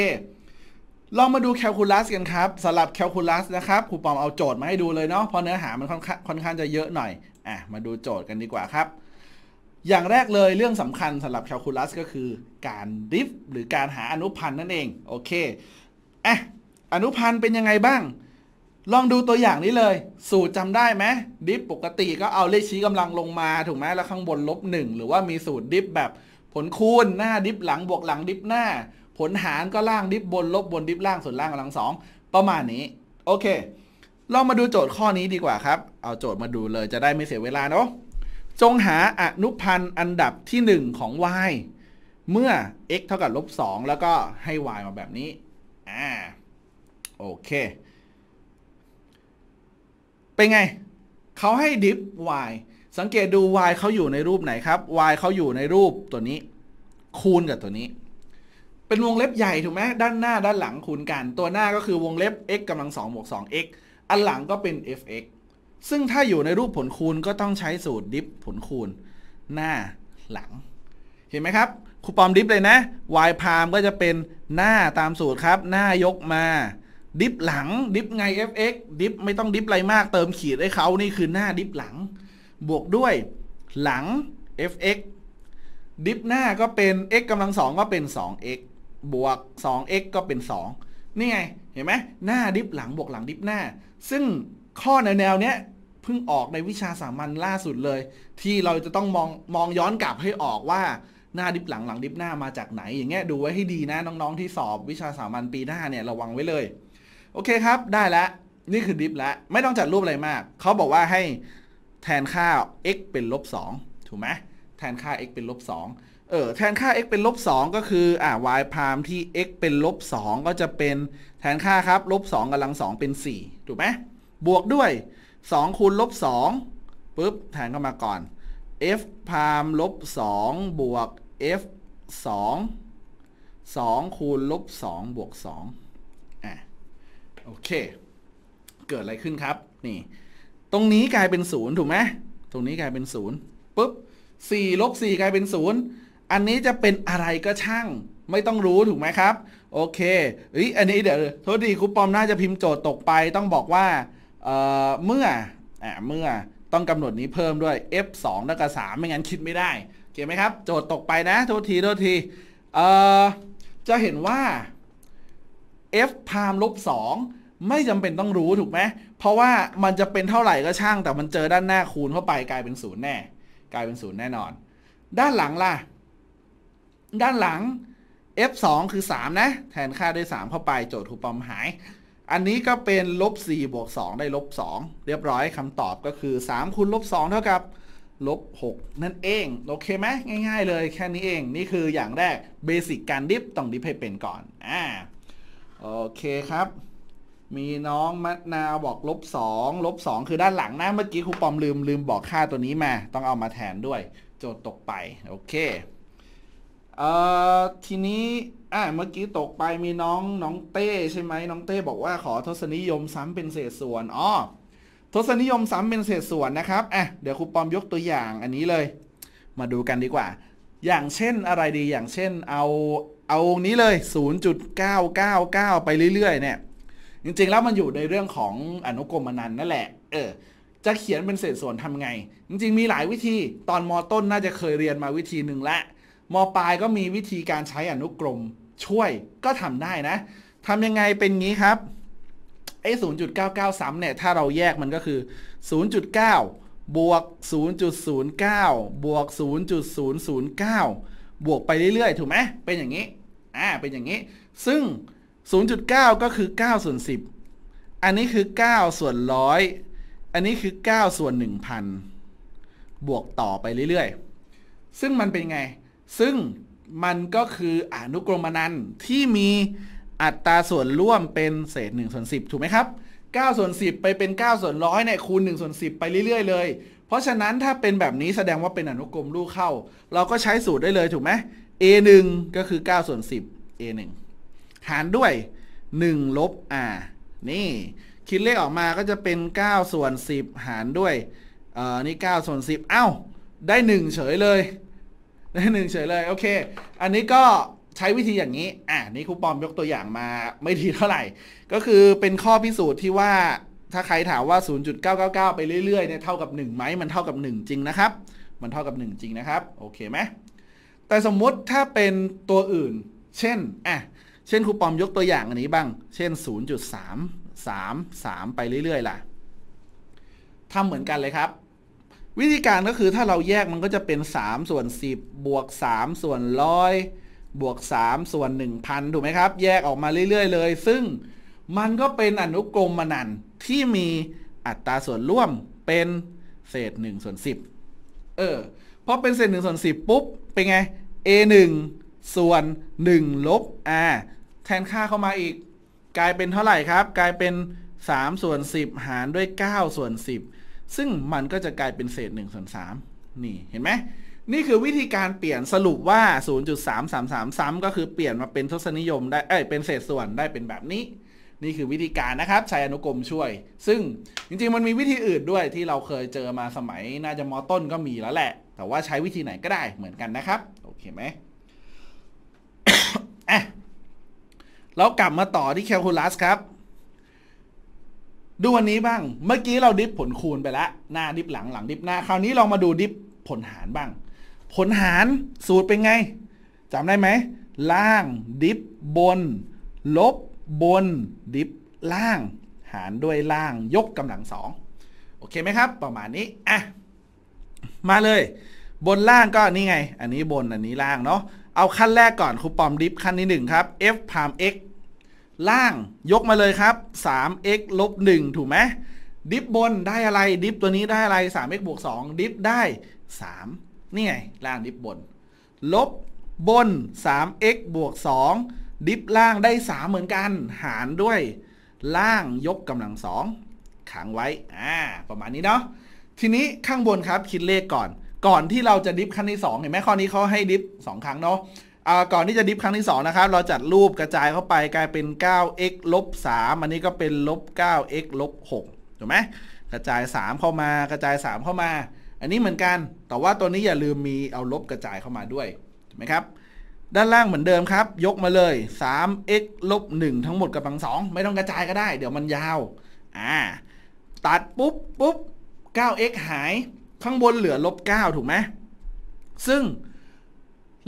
ลองมาดูแคลคูลัสกันครับสำหรับแคลคูลัสนะครับครูปอมเอาโจทย์มาให้ดูเลยเนาะเพราะเนื้อหามันค่อนข้างค่อนข้างจะเยอะหน่อยอ่ะมาดูโจทย์กันดีกว่าครับ อย่างแรกเลยเรื่องสำคัญสำหรับแคลคูลัสก็คือการดิฟ หรือการหาอนุพันธ์นั่นเอง โอเคอ่ะอนุพันธ์เป็นยังไงบ้าง ลองดูตัวอย่างนี้เลย สูตรจำได้ไหมดิฟปกติก็เอาเลขชี้กำลังลงมาถูกไหมแล้วข้างบนลบหนึ่งหรือว่ามีสูตรดิฟแบบผลคูณหน้าดิฟหลังบวกหลังดิฟหน้าผลหาร ก็ล่างดิฟบน ลบบน ดิฟล่างส่วนล่างกำลังสองประมาณนี้ โอเคลองมาดูโจทย์ข้อนี้ดีกว่าครับ เอาโจทย์มาดูเลย จะได้ไม่เสียเวลาเนาะจงหาอนุพันธ์อันดับที่ 1 ของ y เมื่อ x เท่ากับ ลบ 2 แล้วก็ให้ y มาแบบนี้อ่าโอเค เป็นไง เขาให้ดิฟ y สังเกตดู y เขาอยู่ในรูปไหนครับ y เขาอยู่ในรูปตัวนี้ คูณกับตัวนี้เป็นวงเล็บใหญ่ถูกไหมด้านหน้า ด้านหลังคูณกัน ตัวหน้าก็คือวงเล็บ x กำลัง2บวก2 x อันหลังก็เป็น fx ซึ่งถ้าอยู่ในรูปผลคูณก็ต้องใช้สูตรดิฟผลคูณ หน้าหลัง เห็นไหมครับครูปอมดิฟเลยนะ y พามก็จะเป็นหน้าตามสูตรครับ หน้ายกมา ดิฟหลังดิฟไง fx ดิฟไม่ต้องดิฟอะไรมากเติมขีดให้เขานี่คือหน้าดิฟหลัง บวกด้วย หลัง fx ดิฟหน้าก็เป็น x กำลังสอง ก็เป็น 2x บวก 2x ก็เป็น 2 นี่ไง เห็นไหมหน้าดิฟหลังบวกหลังดิฟหน้า ซึ่งข้อแนวแนวเนี้ย เพิ่งออกในวิชาสามัญล่าสุดเลย ที่เราจะต้องมองมองย้อนกลับให้ออกว่า หน้าดิฟหลังหลังดิฟหน้ามาจากไหน อย่างเงี้ย ดูไว้ให้ดีนะน้องๆที่สอบวิชาสามัญปีหน้าเนี่ยระวังไว้เลย โอเคครับ ได้แล้วนี่คือดิฟแล้วไม่ต้องจัดรูปอะไรมาก เขาบอกว่าให้แทนค่า x เป็นลบ 2 ถูกไหมแทนค่า x เป็นลบ 2เออแทนค่า x เป็นลบ 2 ก็คืออ่า y พามที่ x เป็นลบ 2 ก็จะเป็นแทนค่าครับลบ 2 กำลัง2 เป็น 4 ถูกไหมบวกด้วย 2 คูณลบ 2ปุ๊บแทนเข้ามาก่อน f พามลบ 2 บวก f 2 2 คูณลบ 2 บวก 2 อ่ะโอเคเกิดอะไรขึ้นครับ นี่ ตรงนี้กลายเป็น 0 ถูกไหมตรงนี้กลายเป็น0ปุ๊บ4ลบ 4 กลายเป็น 0อันนี้จะเป็นอะไรก็ช่าง ไม่ต้องรู้ถูกไหมครับ โอเคออันนี้ เดี๋ยวโทษดีครูปอม น่า จะพิมพ์โจทย์ตกไปต้องบอกว่าเเมื่ออเมื่อต้องกำหนดนี้เพิ่มด้วย f 2แล้วก็สไม่งั้น คิดไม่ได้เขียนไหมครับ โจทย์ตกไปนะ โทษที โทษทีจะเห็นว่า f พามลบสไม่จำเป็นต้องรู้ถูกไหมเพราะว่ามันจะเป็นเท่าไหร่ก็ช่าง แต่มันเจอด้านหน้าคูณเข้าไปกลายเป็นศูนย์แน่กลายเป็นศูนย์แน่นอนด้านหลังล่ะด้านหลัง f2 คือ 3 นะ แทนค่าด้วย 3 เข้าไปโจทย์คูปอมหาย อันนี้ก็เป็น ลบ 4 บวก 2 ได้ ลบ 2 เรียบร้อยคำตอบก็คือ 3 คูณลบ 2 เท่ากับ ลบ 6 นั่นเอง โอเคไหม ง่าย ๆ เลยแค่นี้เอง นี่คืออย่างแรก เบสิกการดิฟต้อง ดิฟให้เป็นก่อนอ่าโอเคครับ มีน้องมะนาบอกลบ 2 ลบ 2 คือด้านหลังนะ เมื่อกี้ครูปอมลืมลืมบอกค่าตัวนี้มา ต้องเอามาแทนด้วย โจทย์ตกไป โอเคเอ่อทีนี้อ่าเมื่อกี้ตกไปมีน้องน้องเต้ใช่ไหมน้องเต้ บอกว่าขอทศนิยมซ้ำเป็นเศษส่วนอ๋อทศนิยมซ้ำเป็นเศษส่วน นะครับอ่ะเดี๋ยวครูปอมยกตัวอย่างอันนี้เลย มาดูกันดีกว่า อย่างเช่นอะไรดีอย่างเช่นเอาเอานี้เลย 0.999 ไปเรื่อยๆเนี่ยจริงๆแล้วมันอยู่ในเรื่องของอนุกรมนันนั่นแหละเออจะเขียนเป็นเศษส่วนทำไง จริงๆมีหลายวิธีตอนมอต้นน่าจะเคยเรียนมาวิธีหนึ่งละมปลายก็มีวิธีการใช้อนุกรมช่วยก็ทำได้นะทำยังไงเป็นงี้ครับไอ้0.993เนี่ยถ้าเราแยกมันก็คือ 0.9บวก 0.09บวก0.009บวกไปเรื่อยๆ ถูกไหมเป็นอย่างนี้อ่าเป็นอย่างนี้ ซึ่ง 0.9 ก็คือ9ส่วน10 อันนี้คือ9ส่วนร้อยอันนี้คือ9ส่วน1,000 บวกต่อไปเรื่อยๆ ซึ่งมันเป็นไงซึ่งมันก็คืออนุกรมนันที่มีอัตราส่วนร่วมเป็นเศษ1ส่วน10 ถูกไหมครับ9ส่วน10 ไปเป็น9ส่วนร้อยเนี่ยคูณ1ส่วน10 ไปเรื่อยๆ เลย เพราะฉะนั้นถ้าเป็นแบบนี้แสดงว่าเป็นอนุกรมลูกเข้า เราก็ใช้สูตรได้เลยถูกไหม a 1ก็คือ9ส่วน10 a 1หารด้วย1ลบ r นี่ คิดเลขออกมาก็จะเป็น9ส่วน10 หารด้วยเอ่อนี่9ส่วน10เอ้าได้ 1 เฉยเลยได้หนึ่งเฉยเลยโอเคอันนี้ก็ใช้วิธีอย่างนี้อ่านี่ครูปอมยกตัวอย่างมาไม่ดีเท่าไหร่ ก็คือเป็นข้อพิสูจน์ที่ว่าถ้าใครถามว่า 0.999ไปเรื่อยๆเนี่ยเท่ากับ1ไหมมันเท่ากับ1จริงนะครับมันเท่ากับ 1 จริงนะครับโอเคไหมแต่สมมุติถ้าเป็นตัวอื่น เช่นอ่ะเช่นครูปอมยกตัวอย่างอันนี้บ้าง เช่น 0.3 3 3 ไปเรื่อยๆล่ะทำเหมือนกันเลยครับวิธีการก็คือถ้าเราแยกมันก็จะเป็น3ส่วน10บวก3ส่วนร้อยบวก3ส่วน1,000ถูกไหมครับ แยกออกมาเรื่อยๆเลยซึ่งมันก็เป็นอนุกรมมานันที่มีอัตราส่วนร่วมเป็นเศษ1ส่วน10เออพอเป็นเศษ1ส่วน10 ปุ๊บเป็นไง a 1ส่วน1ลบาแทนค่าเข้ามาอีก กลายเป็นเท่าไหร่ครับ กลายเป็น3ส่วน10 หารด้วย9ส่วน10ซึ่งมันก็จะกลายเป็นเศษ1ส่วน3นี่เห็นไหม นี่คือวิธีการเปลี่ยนสรุปว่า 0.333ซ้ำก็คือเปลี่ยนมาเป็นทศนิยมได้ เอ้ย เป็นเศษส่วนได้เป็นแบบนี้ นี่คือวิธีการนะครับ ใช้อนุกรมช่วย ซึ่งจริงๆ มันมีวิธีอื่นด้วยที่เราเคยเจอมาสมัย น่าจะมอต้นก็มีแล้วแหละ แต่ว่าใช้วิธีไหนก็ได้เหมือนกันนะครับ โอเคไหมอ่ะเรากลับมาต่อที่แคลคูลัสครับดูวันนี้บ้าง เมื่อกี้เราดิฟผลคูณไปแล้วหน้าดิฟหลัง หลังดิฟหน้า คราวนี้ลองมาดูดิฟผลหารบ้าง ผลหารสูตรเป็นไงจำได้ไหม ล่าง ดิฟ บน ลบบน ดิฟล่าง หารด้วยล่าง ยกกำลังสองโอเคไหมครับ ประมาณนี้ อ่ะ มาเลย บนล่างก็นี่ไง อันนี้บน อันนี้ล่างเนาะ เอาขั้นแรกก่อนครูปอมดิฟขั้นที่งครับ f พาม x ล่างยกมาเลยครับ 3x ลบ 1 ถูกไหม ดิฟบนได้อะไร ดิฟตัวนี้ได้อะไร 3x บวก 2 ดิฟได้ 3 นี่ไงล่างดิฟบน ลบบน 3x บวก 2 ดิฟล่างได้ 3 เหมือนกัน หารด้วยล่างยกกำลัง 2 ขังไว้ อ่า ประมาณนี้เนาะ ทีนี้ข้างบนครับ คิดเลขก่อน ก่อนที่เราจะดิฟขั้นที่ 2 เห็นไหมข้อนี้เขาให้ดิฟ 2 ครั้งเนาะก่อนที่จะดิฟครั้งที่2นะครับ เราจัดรูปกระจายเข้าไปกลายเป็น 9x ลบ3อันนี้ก็เป็น ลบ 9x ลบ6ถูกไหมกระจาย 3 เข้ามา กระจาย 3 เข้ามา อันนี้เหมือนกัน แต่ว่าตัวนี้อย่าลืมมีเอาลบกระจายเข้ามาด้วยถูกไหมครับ ด้านล่างเหมือนเดิมครับ ยกมาเลย 3x ลบ 1 ทั้งหมดกบบัง2ไม่ต้องกระจายก็ได้ เดี๋ยวมันยาวอ่าตัดปุ๊บปุ๊บ 9x หาย ข้างบนเหลือลบ 9 ถูกไหมซึ่ง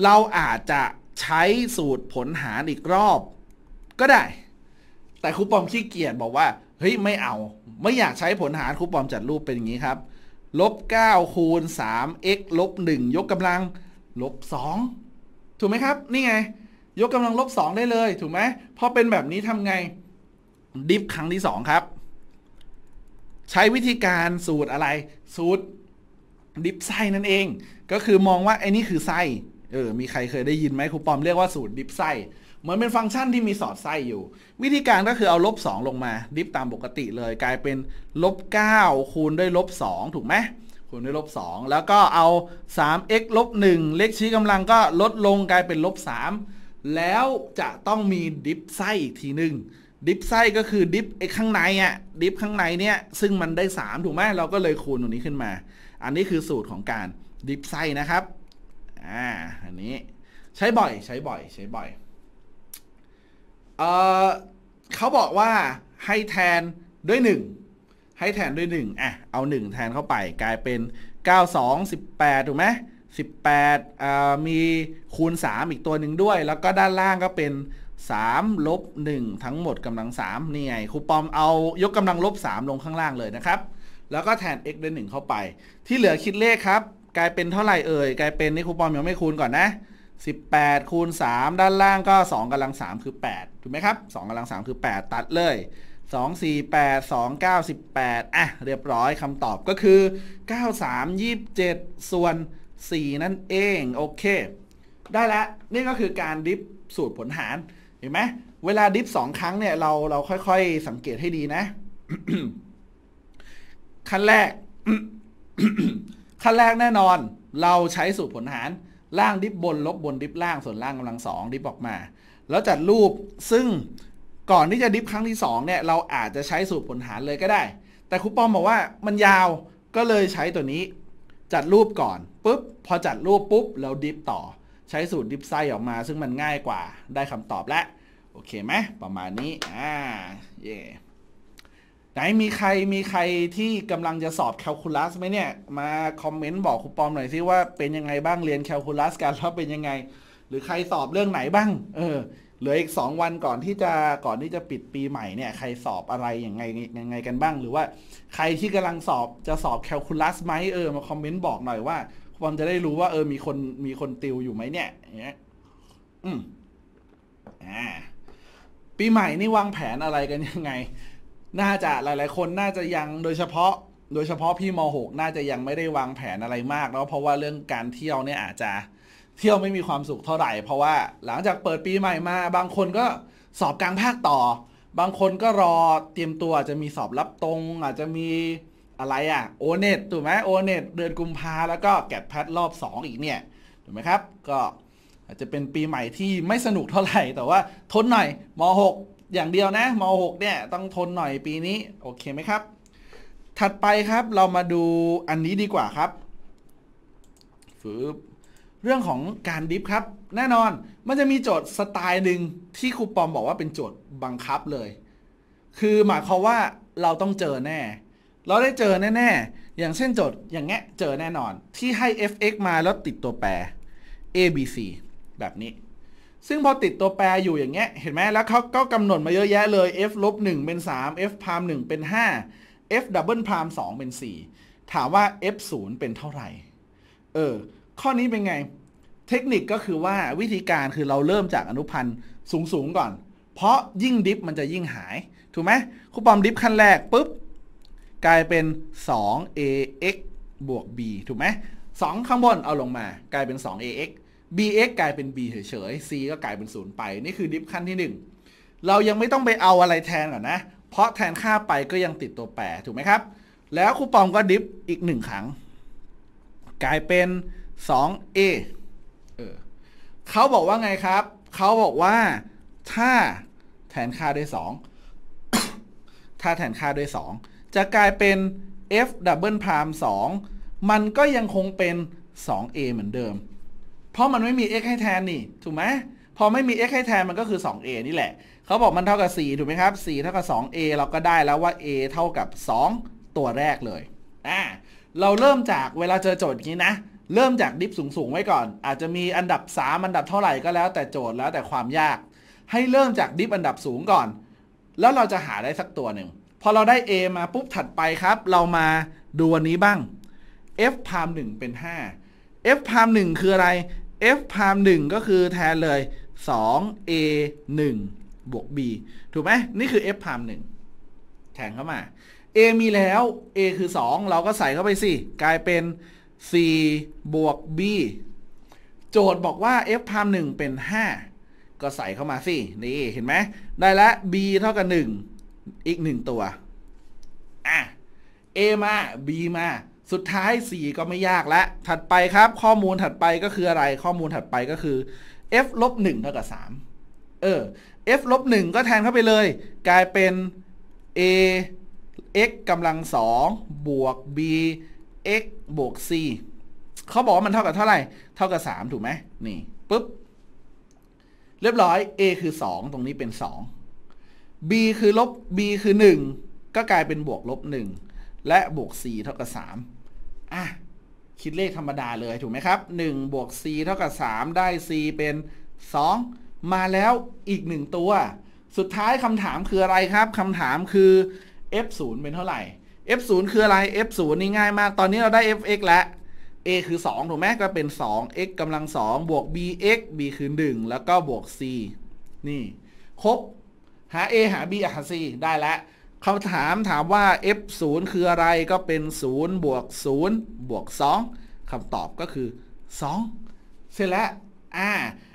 เราอาจจะใช้สูตรผลหารอีกรอบก็ได้ แต่ครูปอมขี้เกียจบอกว่าเฮ้ยไม่เอา ไม่อยากใช้ผลหารครูปอมจัดรูปเป็นอย่างนี้ครับลบ9คูณ 3x ลบ1ยกกำลังลบ2ถูกไหมครับ นี่ไง ยกกำลังลบ2ได้เลย ถูกไหมพอเป็นแบบนี้ทำไง ดิฟครั้งที่ 2 ครับ ใช้วิธีการสูตรอะไร สูตรดิฟไซนั่นเอง ก็คือมองว่าไอ้นี่คือไซเออ มีใครเคยได้ยินไหมครูปอมเรียกว่าสูตรดิฟไส้มือนเป็นฟังก์ชันที่มีสอดไส้อยู่ วิธีการก็คือเอาลบ2 ลงมา ดิฟตามปกติเลย กลายเป็นลบ 9 คูณด้วยลบ 2 ถูกไหมคูณด้วยลบ 2 แล้วก็เอา 3x ลบ1เลขชี้กำลังก็ลดลงกลายเป็นลบ 3 แล้วจะต้องมีดิฟไส้อีกทีหนึ่งดิฟไส้ก็คือดิฟไอ้ข้างในอ่ะดิฟข้างในเนี่ยซึ่งมันได้ 3 ถูกไหมเราก็เลยคูณตรงนี้ขึ้นมา อันนี้คือสูตรของการดิฟไส้นะครับอันนี้ใช้บ่อยใช้บ่อยใช้บ่อยเออเขาบอกว่าให้แทนด้วย 1 ให้แทนด้วย1อ่ะเอา 1 แทนเข้าไปกลายเป็น 92 18ถูกไหม18เอ่อมีคูณ 3 อีกตัวหนึ่งด้วย แล้วก็ด้านล่างก็เป็น 3 ลบ 1 ทั้งหมดกำลัง 3 นี่ไงครูปอมเอายกกำลังลบ3ลงข้างล่างเลยนะครับ แล้วก็แทน x ด้วย 1 เข้าไปที่เหลือคิดเลขครับกลายเป็นเท่าไหร่เอ่ย กลายเป็นนี่ครูปอมยังไม่คูณก่อนนะ 18 คูณ 3 ด้านล่างก็ 2กำลัง 3 คือ8ถูกไหมครับ2กำลัง 3 คือ 8 ตัดเลย 2 4 8 2 9 18อ่ะเรียบร้อยคำตอบก็คือ 93 27 ส่วน 4 นั่นเอง โอเค ได้แล้วนี่ก็คือการดิฟสูตรผลหารเห็นไหมเวลาดิฟสองครั้งเนี่ยเราเราค่อยๆสังเกตให้ดีนะขั้นแรกขั้นแรกแน่นอน เราใช้สูตรผลหารล่างดิฟบนลบบนดิฟล่างส่วนล่างกำลังสองดิฟออกมา แล้วจัดรูปซึ่งก่อนที่จะดิฟครั้งที่ 2 เนี่ย เราอาจจะใช้สูตรผลหารเลยก็ได้ แต่ครูปอมบอกว่ามันยาวก็เลยใช้ตัวนี้ จัดรูปก่อนปุ๊บพอจัดรูปปุ๊บแล้วดิฟต่อ ใช้สูตรดิฟไซออกมา ซึ่งมันง่ายกว่าได้คำตอบแล้วโอเคไหมประมาณนี้อ่าเย่ yeah. ไหนมีใครมีใครที่กำลังจะสอบแคลคูลัสไหมเนี่ยมาคอมเมนต์บอกครูปอมหน่อยสิว่าเป็นยังไงบ้างเรียนแคลคูลัสกันแล้วเป็นยังไง หรือใครสอบเรื่องไหนบ้าง เออเหลืออีก2วันก่อนที่จะก่อนที่จะปิดปีใหม่เนี่ยใครสอบอะไรอย่างไงยังไงกันบ้าง หรือว่า ใครที่กำลังสอบจะสอบแคลคูลัสไหมเออมาคอมเมนต์บอกหน่อยว่าครูปอมจะได้รู้ว่า เออมีคนมีคนติวอยู่ไหมเนี่ยอย่างเงี้ยอืมอ่าปีใหม่นี่วางแผนอะไรกันยังไงน่าจะหลายๆคนน่าจะยังโดยเฉพาะโดยเฉพาะพี่ม .6 น่าจะยังไม่ได้วางแผนอะไรมากแล้วเพราะว่าเรื่องการเที่ยวเนี่ยอาจจะ เที่ยวไม่มีความสุขเท่าไหร่ เพราะว่าหลังจากเปิดปีใหม่มา บางคนก็สอบกลางภาคต่อ บางคนก็รอเตรียมตัวจะมีสอบรับตรง อาจจะมีอะไรอะโอเน็ตถูกไหมโอเน็ตเดือนกุมภาแล้วก็แกดแพทรอบ 2 อีกเนี่ยถูกไหมครับ ก็อาจจะเป็นปีใหม่ที่ไม่สนุกเท่าไหร่ แต่ว่าทนหน่อยม .6 อย่างเดียวนะม .6 เนี่ยต้องทนหน่อยปีนี้โอเคไหมครับ ถัดไปครับเรามาดูอันนี้ดีกว่าครับฟืบเรื่องของการดิฟครับแน่นอนมันจะมีโจทย์สไตล์หนึ่งที่ครูปอมบอกว่าเป็นโจทย์บังคับเลย คือหมายความว่าเราต้องเจอแน่ เราได้เจอแน่ ๆ อย่างเช่นโจทย์อย่างเงี้ยเจอแน่นอน ที่ให้ f(x) มาแล้วติดตัวแปร a b c แบบนี้ซึ่งพอติดตัวแปรอยู่อย่างเงี้ยเห็นไหมแล้วเขาก็กำหนดมาเยอะแยะเลย f ลบ1เป็น 3 f พาม1เป็น 5 f ดับเบิลพาม2เป็น 4 ถามว่า f 0เป็นเท่าไหร่ เออ ข้อนี้เป็นไง เทคนิคก็คือว่าวิธีการคือเราเริ่มจากอนุพันธ์สูง ๆ ก่อน เพราะยิ่งดิฟมันจะยิ่งหาย ถูกไหมคูปอมดิฟขั้นแรกปุ๊บ กลายเป็น 2ax บวก b ถูกไหม2ข้างบนเอาลงมา กลายเป็น 2ax bx กลายเป็น b เฉยๆ c ก็กลายเป็น 0 ไป นี่คือดิฟขั้นที่ 1 เรายังไม่ต้องไปเอาอะไรแทนก่อนนะ เพราะแทนค่าไปก็ยังติดตัวแปร ถูกไหมครับ แล้วคูปองก็ดิฟอีก 1 ครั้ง กลายเป็น 2a เออเขาบอกว่าไงครับ เขาบอกว่าถ้าแทนค่าด้วย 2 ถ้าแทนค่าด้วย 2 จะกลายเป็น f ดับเบิลพราม2มันก็ยังคงเป็น 2a เหมือนเดิมเพราะมันไม่มี x ให้แทนนี่ ถูกไหม พอไม่มี x ให้แทนมันก็คือ 2a นี่แหละเขาบอกมันเท่ากับ 4 ถูกไหมครับ4เท่ากับ 2a เราก็ได้แล้วว่า a เท่ากับ 2 ตัวแรกเลย อ่า เราเริ่มจากเวลาเจอโจทย์นี้นะ เริ่มจากดิฟสูงๆไว้ก่อน อาจจะมีอันดับ3อันดับเท่าไหร่ก็แล้ว แต่โจทย์แล้วแต่ความยาก ให้เริ่มจากดิฟอันดับสูงก่อน แล้วเราจะหาได้สักตัวหนึ่งพอเราได้ a มาปุ๊บถัดไปครับ เรามาดูวันนี้บ้าง f พามหเป็น 5 f พามหคืออะไร f พามหนึ่งก็คือแทนเลย 2a 1บวก b ถูกไหม นี่คือ f พามหนึ่งแทนเข้ามา a มีแล้ว a คือ 2 เราก็ใส่เข้าไปสิ กลายเป็น4บวก b โจทย์บอกว่า f พามหนึ่งเป็น 5 ก็ใส่เข้ามาสิ นี่เห็นไหม ได้แล้ว b เท่ากับ1อีก 1 ตัว อ่ะ a มา b มาสุดท้าย 4 ก็ไม่ยากและ ถัดไปครับ ข้อมูลถัดไปก็คืออะไร ข้อมูลถัดไปก็คือ f ลบ1เท่ากับ3เออ f ลบ1ก็แทนเข้าไปเลย กลายเป็น a x กำลัง2บวก b x บวก c เขาบอกว่ามันเท่ากับเท่าไหร่เท่ากับ 3 ถูกไหมนี่ปุ๊บ เรียบร้อย a คือ 2 ตรงนี้เป็น 2 b คือลบ b คือ 1 ก็กลายเป็นบวกลบ1และบวก c เท่ากับ3อ่ะคิดเลขธรรมดาเลย ถูกไหมครับ 1 บวก c เท่ากับ 3 ได้ c เป็น 2 มาแล้วอีก 1 ตัว สุดท้ายคำถามคืออะไรครับ คำถามคือ f 0เป็นเท่าไหร่ f 0คืออะไร f 0นี่ง่ายมาก ตอนนี้เราได้ fx แล้ว a คือ 2 ถูกไหมก็เป็น 2x กำลัง 2 บวก bx b คือ 1 แล้วก็บวก c นี่ ครบ หา a หา b หา c ได้แล้วคำถามถามว่า f 0คืออะไร ก็เป็น 0 บวก 0 บวก 2 คำตอบก็คือ 2 เสร็จแล้ว อ่า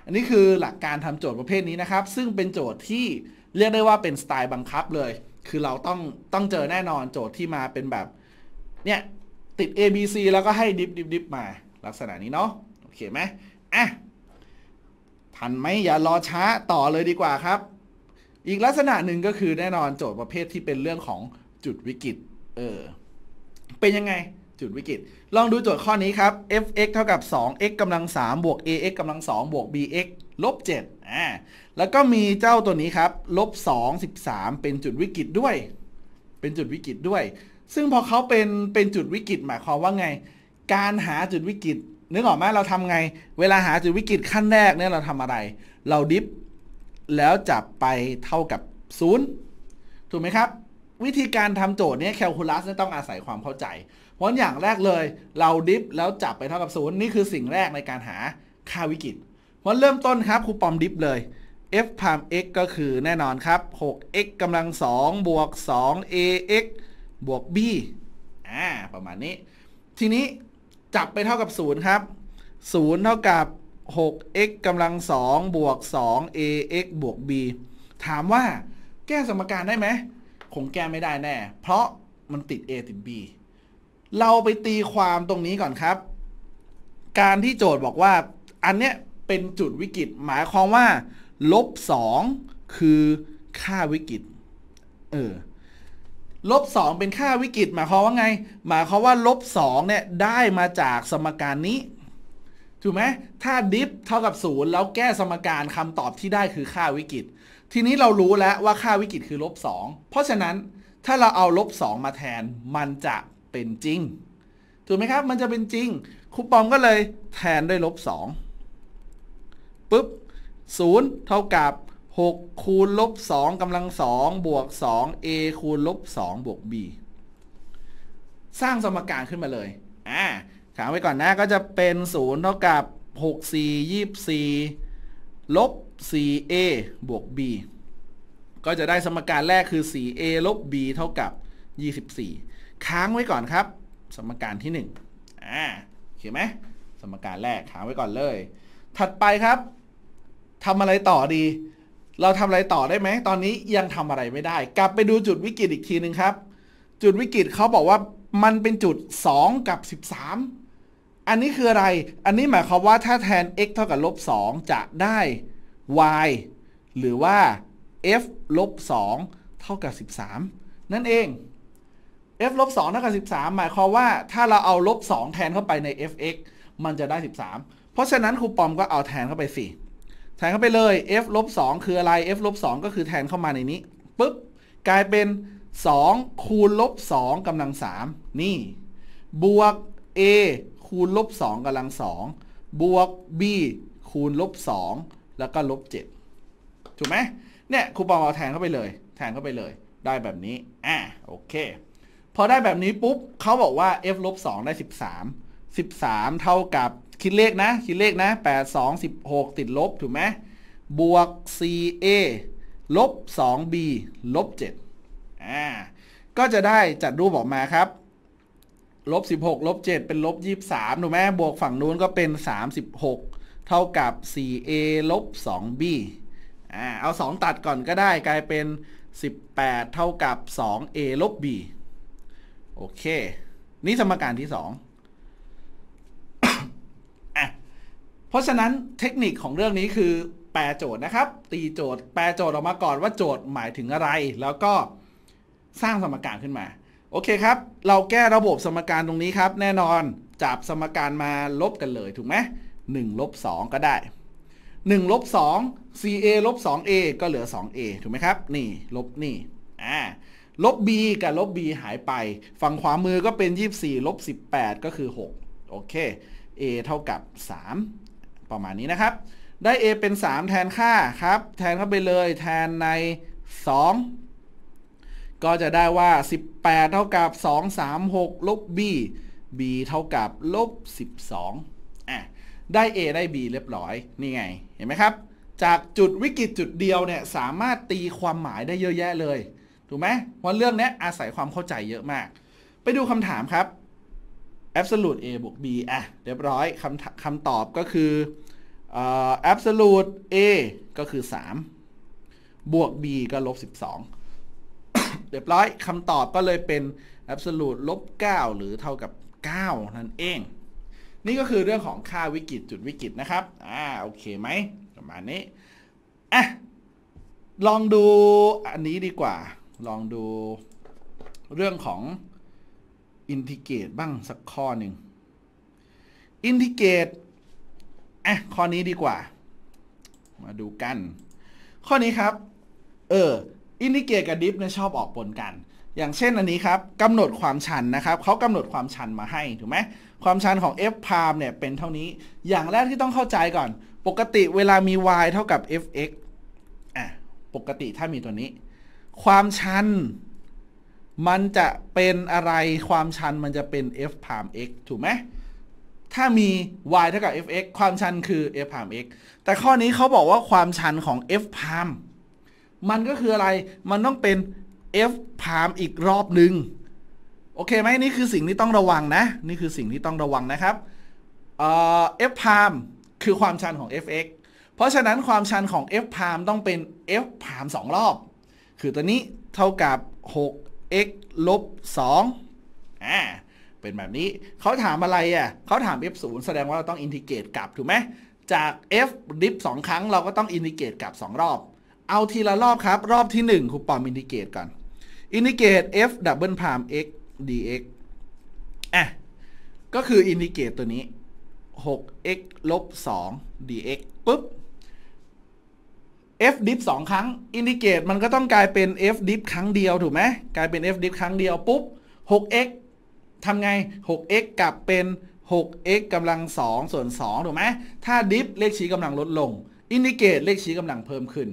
อันนี้คือหลักการทำโจทย์ประเภทนี้นะครับ ซึ่งเป็นโจทย์ที่เรียกได้ว่าเป็นสไตล์บังคับเลย คือเราต้องต้องเจอแน่นอนโจทย์ที่มาเป็นแบบ เนี่ย ติด A B C แล้วก็ให้ดิบดิบดิบมา ลักษณะนี้เนาะ โอเคไหม อ่ะ ทันไหมอย่ารอช้าต่อเลยดีกว่าครับอีกลักษณะหนึ่งก็คือแน่นอนโจทย์ประเภทที่เป็นเรื่องของจุดวิกฤตเออเป็นยังไงจุดวิกฤต ลองดูโจทย์ข้อนี้ครับ f(x) เท่ากับ 2x กำลัง 3 บวก ax กำลัง 2 บวก bx ลบ7อ่าแล้วก็มีเจ้าตัวนี้ครับ ลบ2 13 เป็นจุดวิกฤตด้วย เป็นจุดวิกฤตด้วย ซึ่งพอเขาเป็นเป็นจุดวิกฤต หมายความว่าไง การหาจุดวิกฤตนึกออกไหมเราทำไง เวลาหาจุดวิกฤตขั้นแรกเนี่ยเราทำอะไร เราดิฟแล้วจับไปเท่ากับ 0 ถูกไหมครับ วิธีการทำโจทย์นี้แคลคูลัสต้องอาศัยความเข้าใจเพราะอย่างแรกเลยเราดิฟแล้วจับไปเท่ากับ 0 นี่คือสิ่งแรกในการหาค่าวิกฤตเพราะเริ่มต้นครับครูปอมดิฟเลย f พาม x ก็คือแน่นอนครับ 6x กำลัง 2 บวก 2ax บวก b อ่าประมาณนี้ ทีนี้จับไปเท่ากับ 0 ครับ 0 เท่ากับ 6x กำลัง 2 บวก 2ax บวก b ถามว่าแก้สมการได้ไหมคงแก้ไม่ได้แน่ เพราะมันติด a ติด b เราไปตีความตรงนี้ก่อนครับ การที่โจทย์บอกว่าอันเนี้ยเป็นจุดวิกฤต หมายความว่า ลบ 2 คือค่าวิกฤตเออลบ2เป็นค่าวิกฤตหมายความว่าไงหมายความว่า ลบ2เนี่ยได้มาจากสมการนี้ถูกไหมถ้าดิฟ เท่ากับศูนย์แล้วแก้สมการคำตอบที่ได้คือค่าวิกฤต ทีนี้เรารู้แล้วว่าค่าวิกฤตคือลบสองเพราะฉะนั้นถ้าเราเอาลบสองมาแทนมันจะเป็นจริง ถูกไหมครับมันจะเป็นจริงครูปอมก็เลยแทนด้วยลบสองปุ๊บศูนย์เท่ากับ 6คูณลบ2กำลัง 2 บวก 2a คูณลบ2บวก b สร้างสมการขึ้นมาเลยอ่าขางไว้ก่อนนะก็จะเป็น0เท่ากับ6 4 24ลบ 4a บวก b ก็จะได้สมการแรกคือ 4a ลบ b เท่ากับ 24 ค้างไว้ก่อนครับ สมการที่1อ่าเขียนไหมสมการแรกค้างไว้ก่อนเลย ถัดไปครับทำอะไรต่อดี เราทำอะไรต่อได้ไหมตอนนี้ยังทำอะไรไม่ได้ กลับไปดูจุดวิกฤตอีกทีหนึ่งครับ จุดวิกฤตเขาบอกว่ามันเป็นจุด 2 กับ 13อันนี้คืออะไร อันนี้หมาย ความว่า ถ้าแทน x เท่ากับลบ2จะได้ y หรือว่า f ลบ2เท่ากับ13 นั่นเอง f ลบ2เท่ากับ13 หมายความว่า ถ้าเราเอาลบ2แทนเข้าไปใน f(x) มันจะได้ 13 เพราะฉะนั้นครูปอมก็เอาแทนเข้าไปสิ แทนเข้าไปเลย f ลบ2คืออะไร f ลบ2ก็คือแทนเข้ามาในนี้ปุ๊บกลายเป็น2คูณลบ2กำลัง3นี่บวก a คูณลบ2กำลัง2บวก b คูณลบ 2 แล้วก็ลบ 7ถูกไหมเนี่ยครูปองเอาแทนเข้าไปเลย แทนเข้าไปเลย ได้แบบนี้ อ่ะ โอเค พอได้แบบนี้ปุ๊บเขาบอกว่า f ลบ 2 ได้ 13 13 เท่ากับคิดเลขนะ คิดเลขนะ 8 2 16 ติดลบ ถูกไหมบวก ca ลบ 2b ลบ7อ่าก็จะได้จัดรูปออกมาครับลบสิบหกลบเจ็ดเป็นลบยี่สามถูกไหมบวกฝั่งนู้นก็เป็นสามสิบหกเท่ากับ 4a ลบ 2b อ่าเอา 2 ตัดก่อนก็ได้กลายเป็น 18 เท่ากับ 2a ลบ b โอเค นี่สมการที่2อเพราะฉะนั้นเทคนิคของเรื่องนี้คือแปลโจทย์นะครับ ตีโจทย์แปลโจทย์ออกมาก่อนว่าโจทย์หมายถึงอะไร แล้วก็สร้างสมการขึ้นมาโอเคครับ เราแก้ระบบสมการตรงนี้ครับแน่นอนจับสมการมาลบกันเลยถูกไหมหนึ่งลบสองก็ได้หนึ่งลบสอง ca ลบสอง a ก็เหลือสอง a ถูกไหมครับ นี่ ลบนี่อ่าลบ b กับลบ b หายไป ฝั่งขวามือก็เป็น 24ลบ18 ก็คือ 6 โอเค a เท่ากับ 3 ประมาณนี้นะครับ ได้ a เป็น 3 แทนค่าครับ แทนเข้าไปเลย แทนใน 2ก็จะได้ว่า 18 เท่ากับ 2 3 6 ลบ b b เท่ากับ ลบ 12อะได้ a ได้ b เรียบร้อย นี่ไง เห็นไหมครับ จากจุดวิกฤตจุดเดียวเนี่ย สามารถตีความหมายได้เยอะแยะเลย ถูกไหมเพราะเรื่องนี้อาศัยความเข้าใจเยอะมาก ไปดูคำถามครับ absolute a บวก b อ่ะ เรียบร้อยคำคำตอบก็คือ absolute a ก็คือ 3 บวก b ก็ลบ 12เรียบร้อยคำตอบก็เลยเป็น absolute ลบ 9 หรือเท่ากับ 9 นั่นเอง นี่ก็คือเรื่องของค่าวิกฤตจุดวิกฤตนะครับ อ่าโอเคไหมประมาณนี้อ่ะลองดูอันนี้ดีกว่า ลองดูเรื่องของอินทิเกตบ้างสักข้อหนึ่งอินทิเกตอ่ะข้อนี้ดีกว่า มาดูกัน ข้อนี้ครับเอออินดิเกตกับดิฟเนี่ยชอบออกปนกัน อย่างเช่นอันนี้ครับกำหนดความชันนะครับ เขากำหนดความชันมาให้ถูกไหมความชันของ f พามเนี่ยเป็นเท่านี้ อย่างแรกที่ต้องเข้าใจก่อน ปกติเวลามี y เท่ากับ fx อ่ะ ปกติถ้ามีตัวนี้ ความชัน มันจะเป็นอะไร ความชันมันจะเป็น f พาม x ถูกไหม ถ้ามี y เท่ากับ fx ความชันคือ f พาม x แต่ข้อนี้เขาบอกว่าความชันของ f พามมันก็คืออะไร มันต้องเป็น f พามอีกรอบหนึ่งโอเคไหมนี่คือสิ่งที่ต้องระวังนะ นี่คือสิ่งที่ต้องระวังนะครับเอฟพามคือความชันของ fx เพราะฉะนั้นความชันของ f พามต้องเป็น f พามสองรอบ คือตัวนี้เท่ากับ 6x ลบ2อ่าเป็นแบบนี้เขาถามอะไรอ่ะเขาถาม f 0แสดงว่าเราต้องอินทิเกรตกลับถูกไหมจาก f ดิฟ2ครั้ง เราก็ต้องอินทิเกรตกลับ 2 รอบเอาทีละรอบครับ รอบที่1คูปอมอินดิเกตก่อนอินดิเกต f ดับเบิลพาม x dx อ่ะก็คืออินดิเกตตัวนี้ 6x ลบ2 dx ปุ๊บ f ดิฟสองครั้งอินดิเกตมันก็ต้องกลายเป็น f ดิฟครั้งเดียวถูกไหมกลายเป็น f ดิฟครั้งเดียวปุ๊บ 6x ทำไง 6x กลับเป็น 6x กำลัง 2 ส่วน2ถูกไหมถ้าดิฟเลขชี้กำลังลดลง อินดิเกตเลขชี้กำลังเพิ่มขึ้น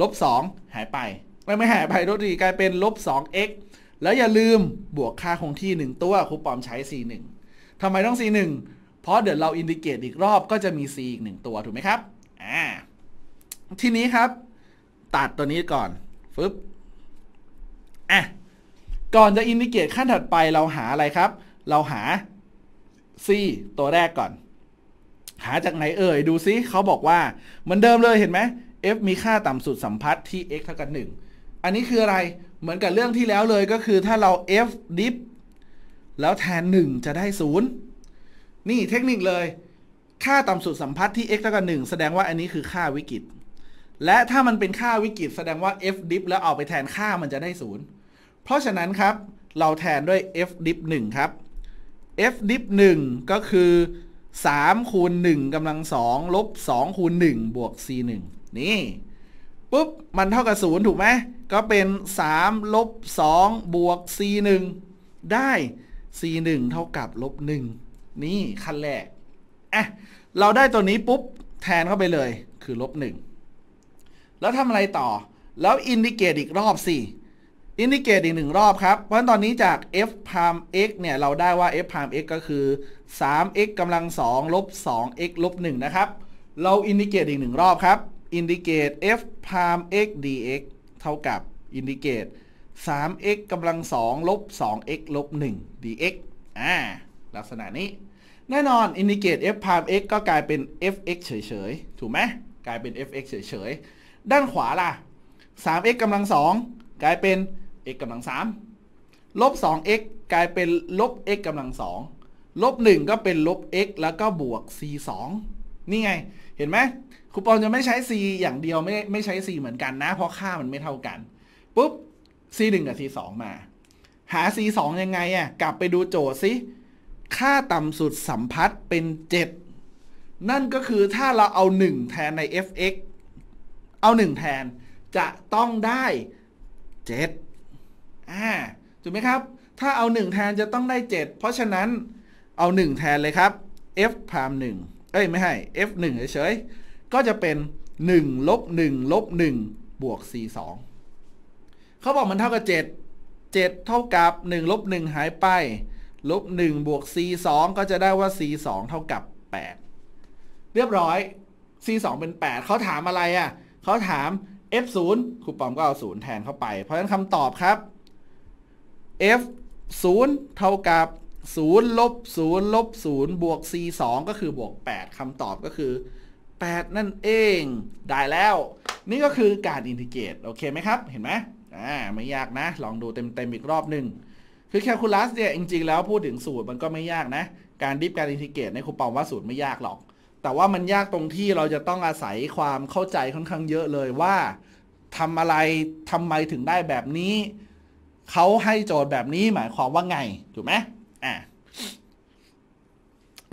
ลบ2หายไปไม่ไม่หายไปโทษทีกลายเป็นลบ 2x แล้วอย่าลืมบวกค่าคงที่ 1 ตัวครูปอมใช้ c1 ทำไมต้อง c1 เพราะเดี๋ยวเราอินดิเกตอีกรอบก็จะมี c อีก 1 ตัว ถูกไหมครับอ่าทีนี้ครับ ตัดตัวนี้ก่อนฟึบอ่ะก่อนจะอินดิเกตขั้นถัดไปเราหาอะไรครับ เราหา c ตัวแรกก่อน หาจากไหนเอ่ย ดูซิเขาบอกว่าเหมือนเดิมเลยเห็นไหม f มีค่าต่ำสุดสัมพัทธ์ที่ x เท่ากับ1อันนี้คืออะไร เหมือนกับเรื่องที่แล้วเลยก็คือถ้าเรา f ดิฟแล้วแทน 1 จะได้ 0 นี่เทคนิคเลย ค่าต่ำสุดสัมพัทธ์ที่ x เท่ากับ1แสดงว่าอันนี้คือค่าวิกฤต และถ้ามันเป็นค่าวิกฤต แสดงว่า f ดิฟ แล้ว เอา ไปแทนค่ามันจะได้ 0 เพราะฉะนั้น ครับ เราแทนด้วย f ดิฟ1ครับ f ดิฟ 1 ก็คือ3คูณ1กำลัง2ลบ2คูณ1บวก c 1นี่ ปุ๊บ มันเท่ากับศูนย์ถูกไหมก็เป็น3ลบ2บวก c 1ได้ c 1เท่ากับ ลบ 1 นี่ขั้นแรกอ่ะ เราได้ตัวนี้ปุ๊บแทนเข้าไปเลยคือ ลบ 1 แล้วทำอะไรต่อ แล้วอินดิเกตอีกรอบสิอินดิเกตอีกหนึ่งรอบครับ เพราะตอนนี้จาก f พาม x เนี่ยเราได้ว่า f พาม x ก็คือ 3x กำลัง2ลบ 2x ลบ1นะครับ เราอินดิเกตอีกหนึ่งรอบครับอินดิเกต f p r i m x dx เท่ากับอินดิเกต 3x กำลัง 2 ลบ 2x ลบ 1 dx อ่า ลักษณะนี้ แน่นอนอินดิเกต f p r i m x ก็กลายเป็น fx เฉยๆ ถูกไหม กลายเป็น fx เฉยๆ ด้านขวาล่ะ 3x กำลัง 2 กลายเป็น x กำลัง 3 ลบ 2x กลายเป็น ลบ x กำลัง2ลบ 1 ก็เป็นลบ x แล้วก็บวก c 2 นี่ไง เห็นไหมคูปองจะไม่ใช้ C อย่างเดียวไม่ไม่ใช้ C เหมือนกันนะ เพราะค่ามันไม่เท่ากัน ปุ๊บ C 1กับ C 2มา หา C 2ยังไงอะ่ะกลับไปดูโจทย์สิค่าต่ำสุดสัมพัทธ์เป็น 7 นั่นก็คือถ้าเราเอา 1 แทนใน fx เอา 1 แทนจะต้องได้7อ่าถูกไหมครับถ้าเอา 1 แทนจะต้องได้ 7 เพราะฉะนั้นเอา 1 แทนเลยครับ f พาม1เอ้ยไม่ให้ f 1เฉยก็จะเป็น1ลบ1ลบ1บวก42เขาบอกมันเท่ากับ 7 7 เท่ากับ1ลบ1หายไป ลบ1บวก c2 ก็จะได้ว่า c2 เท่ากับ 8 เรียบร้อย c2 เป็น 8 เขาถามอะไรอะ่ะเขาถาม f0 ครูปอมก็เอา 0 แทนเข้าไป เพราะฉะนั้นคำตอบครับ f0 เท่ากับ0ลบ0ลบ0บวก c2 ก็คือบวก 8คำตอบก็คือ8นั่นเองได้แล้ว นี่ก็คือการอินทิเกรตโอเคไหมครับ เห็นไหมอ่าไม่ยากนะ ลองดูเต็ม ๆ อีกรอบหนึ่งคือแคลคูลัสเนี่ย จริง ๆ แล้วพูดถึงสูตรมันก็ไม่ยากนะ การดิฟการอินทิเกรตในครูปองว่าสูตรไม่ยากหรอก แต่ว่ามันยากตรงที่เราจะต้องอาศัยความเข้าใจค่อนข้างเยอะเลยว่าทำอะไรทำไมถึงได้แบบนี้ เขาให้โจทย์แบบนี้หมายความว่าไงถูกไหมอ่า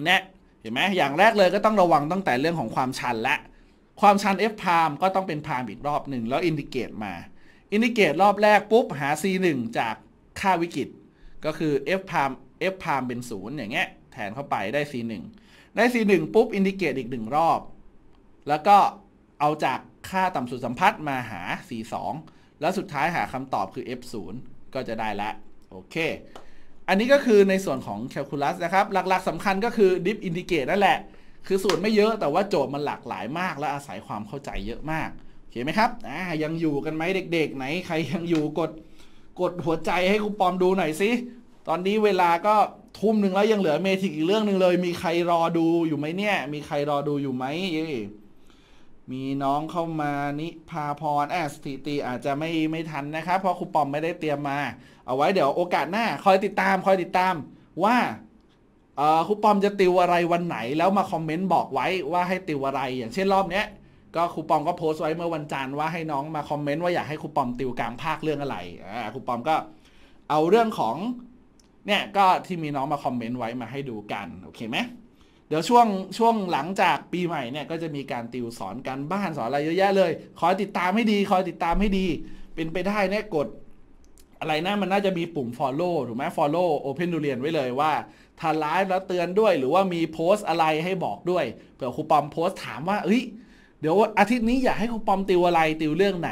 เนี่ยเห็นไหมอย่างแรกเลยก็ต้องระวังตั้งแต่เรื่องของความชันและความชัน f พามก็ต้องเป็นพามอีกรอบหนึ่งแล้วอินดิเกตมา อินดิเกตรอบแรกปุ๊บหา c1 จากค่าวิกฤต ก็คือ f พาม f พามเป็นศูนย์อย่างเงี้ย แทนเข้าไปได้ c1 ได้ c1 ปุ๊บอินดิเกตอีกหนึ่งรอบ แล้วก็เอาจากค่าต่ำสุดสัมพัทธ์มาหา c2 แล้วสุดท้ายหาคำตอบคือ f0 ก็จะได้ละโอเคอันนี้ก็คือในส่วนของแคลคูลัสนะครับ หลักๆสำคัญก็คือดิฟอินดิเกตนั่นแหละ คือสูตรไม่เยอะแต่ว่าโจทย์มันหลากหลายมาก และอาศัยความเข้าใจเยอะมากโอเคไหมครับอ่ายังอยู่กันไหมเด็ก ๆ ไหนใครยังอยู่กดกดหัวใจให้ครูปอมดูหน่อยสิตอนนี้เวลาก็ทุ่มหนึ่งแล้วยังเหลือเมทิกอีกเรื่องหนึ่งเลย มีใครรอดูอยู่ไหมเนี่ยมีใครรอดูอยู่ไหมมีน้องเข้ามานิพาพรแอสถิติอาจจะไม่ไม่ทันนะครับเพราะครูปอมไม่ได้เตรียมมา เอาไว้เดี๋ยวโอกาสหน้า คอยติดตามคอยติดตามว่าครูปอมจะติวอะไรวันไหน แล้วมาคอมเมนต์บอกไว้ว่าให้ติวอะไร อย่างเช่นรอบเนี้ย ก็ครูปอมก็โพสต์ไว้เมื่อวันจันทร์ว่าให้น้องมาคอมเมนต์ว่าอยากให้ครูปอมติวกลางภาคเรื่องอะไรครูปอมก็เอาเรื่องของเนี่ยก็ที่มีน้องมาคอมเมนต์ไว้มาให้ดูกันโอเคไหมเดี๋ยวช่วงช่วงหลังจากปีใหม่เนี่ยก็จะมีการติวสอนการบ้าน สอนอะไรเยอะแยะเลยคอยติดตามให้ดี คอยติดตามให้ดี เป็นไปได้เนี่ยกด อะไรนะมันน่าจะมีปุ่ม follow ถูกไหม follow open ดูเรียนไว้เลยว่าถ้าไลฟ์แล้วเตือนด้วยหรือว่ามีโพสต์อะไรให้บอกด้วยเผื่อครูปอมโพสต์ถามว่าเอ้ยเดี๋ยวอาทิตย์นี้อยากให้ครูปอมติวอะไร ติวเรื่องไหน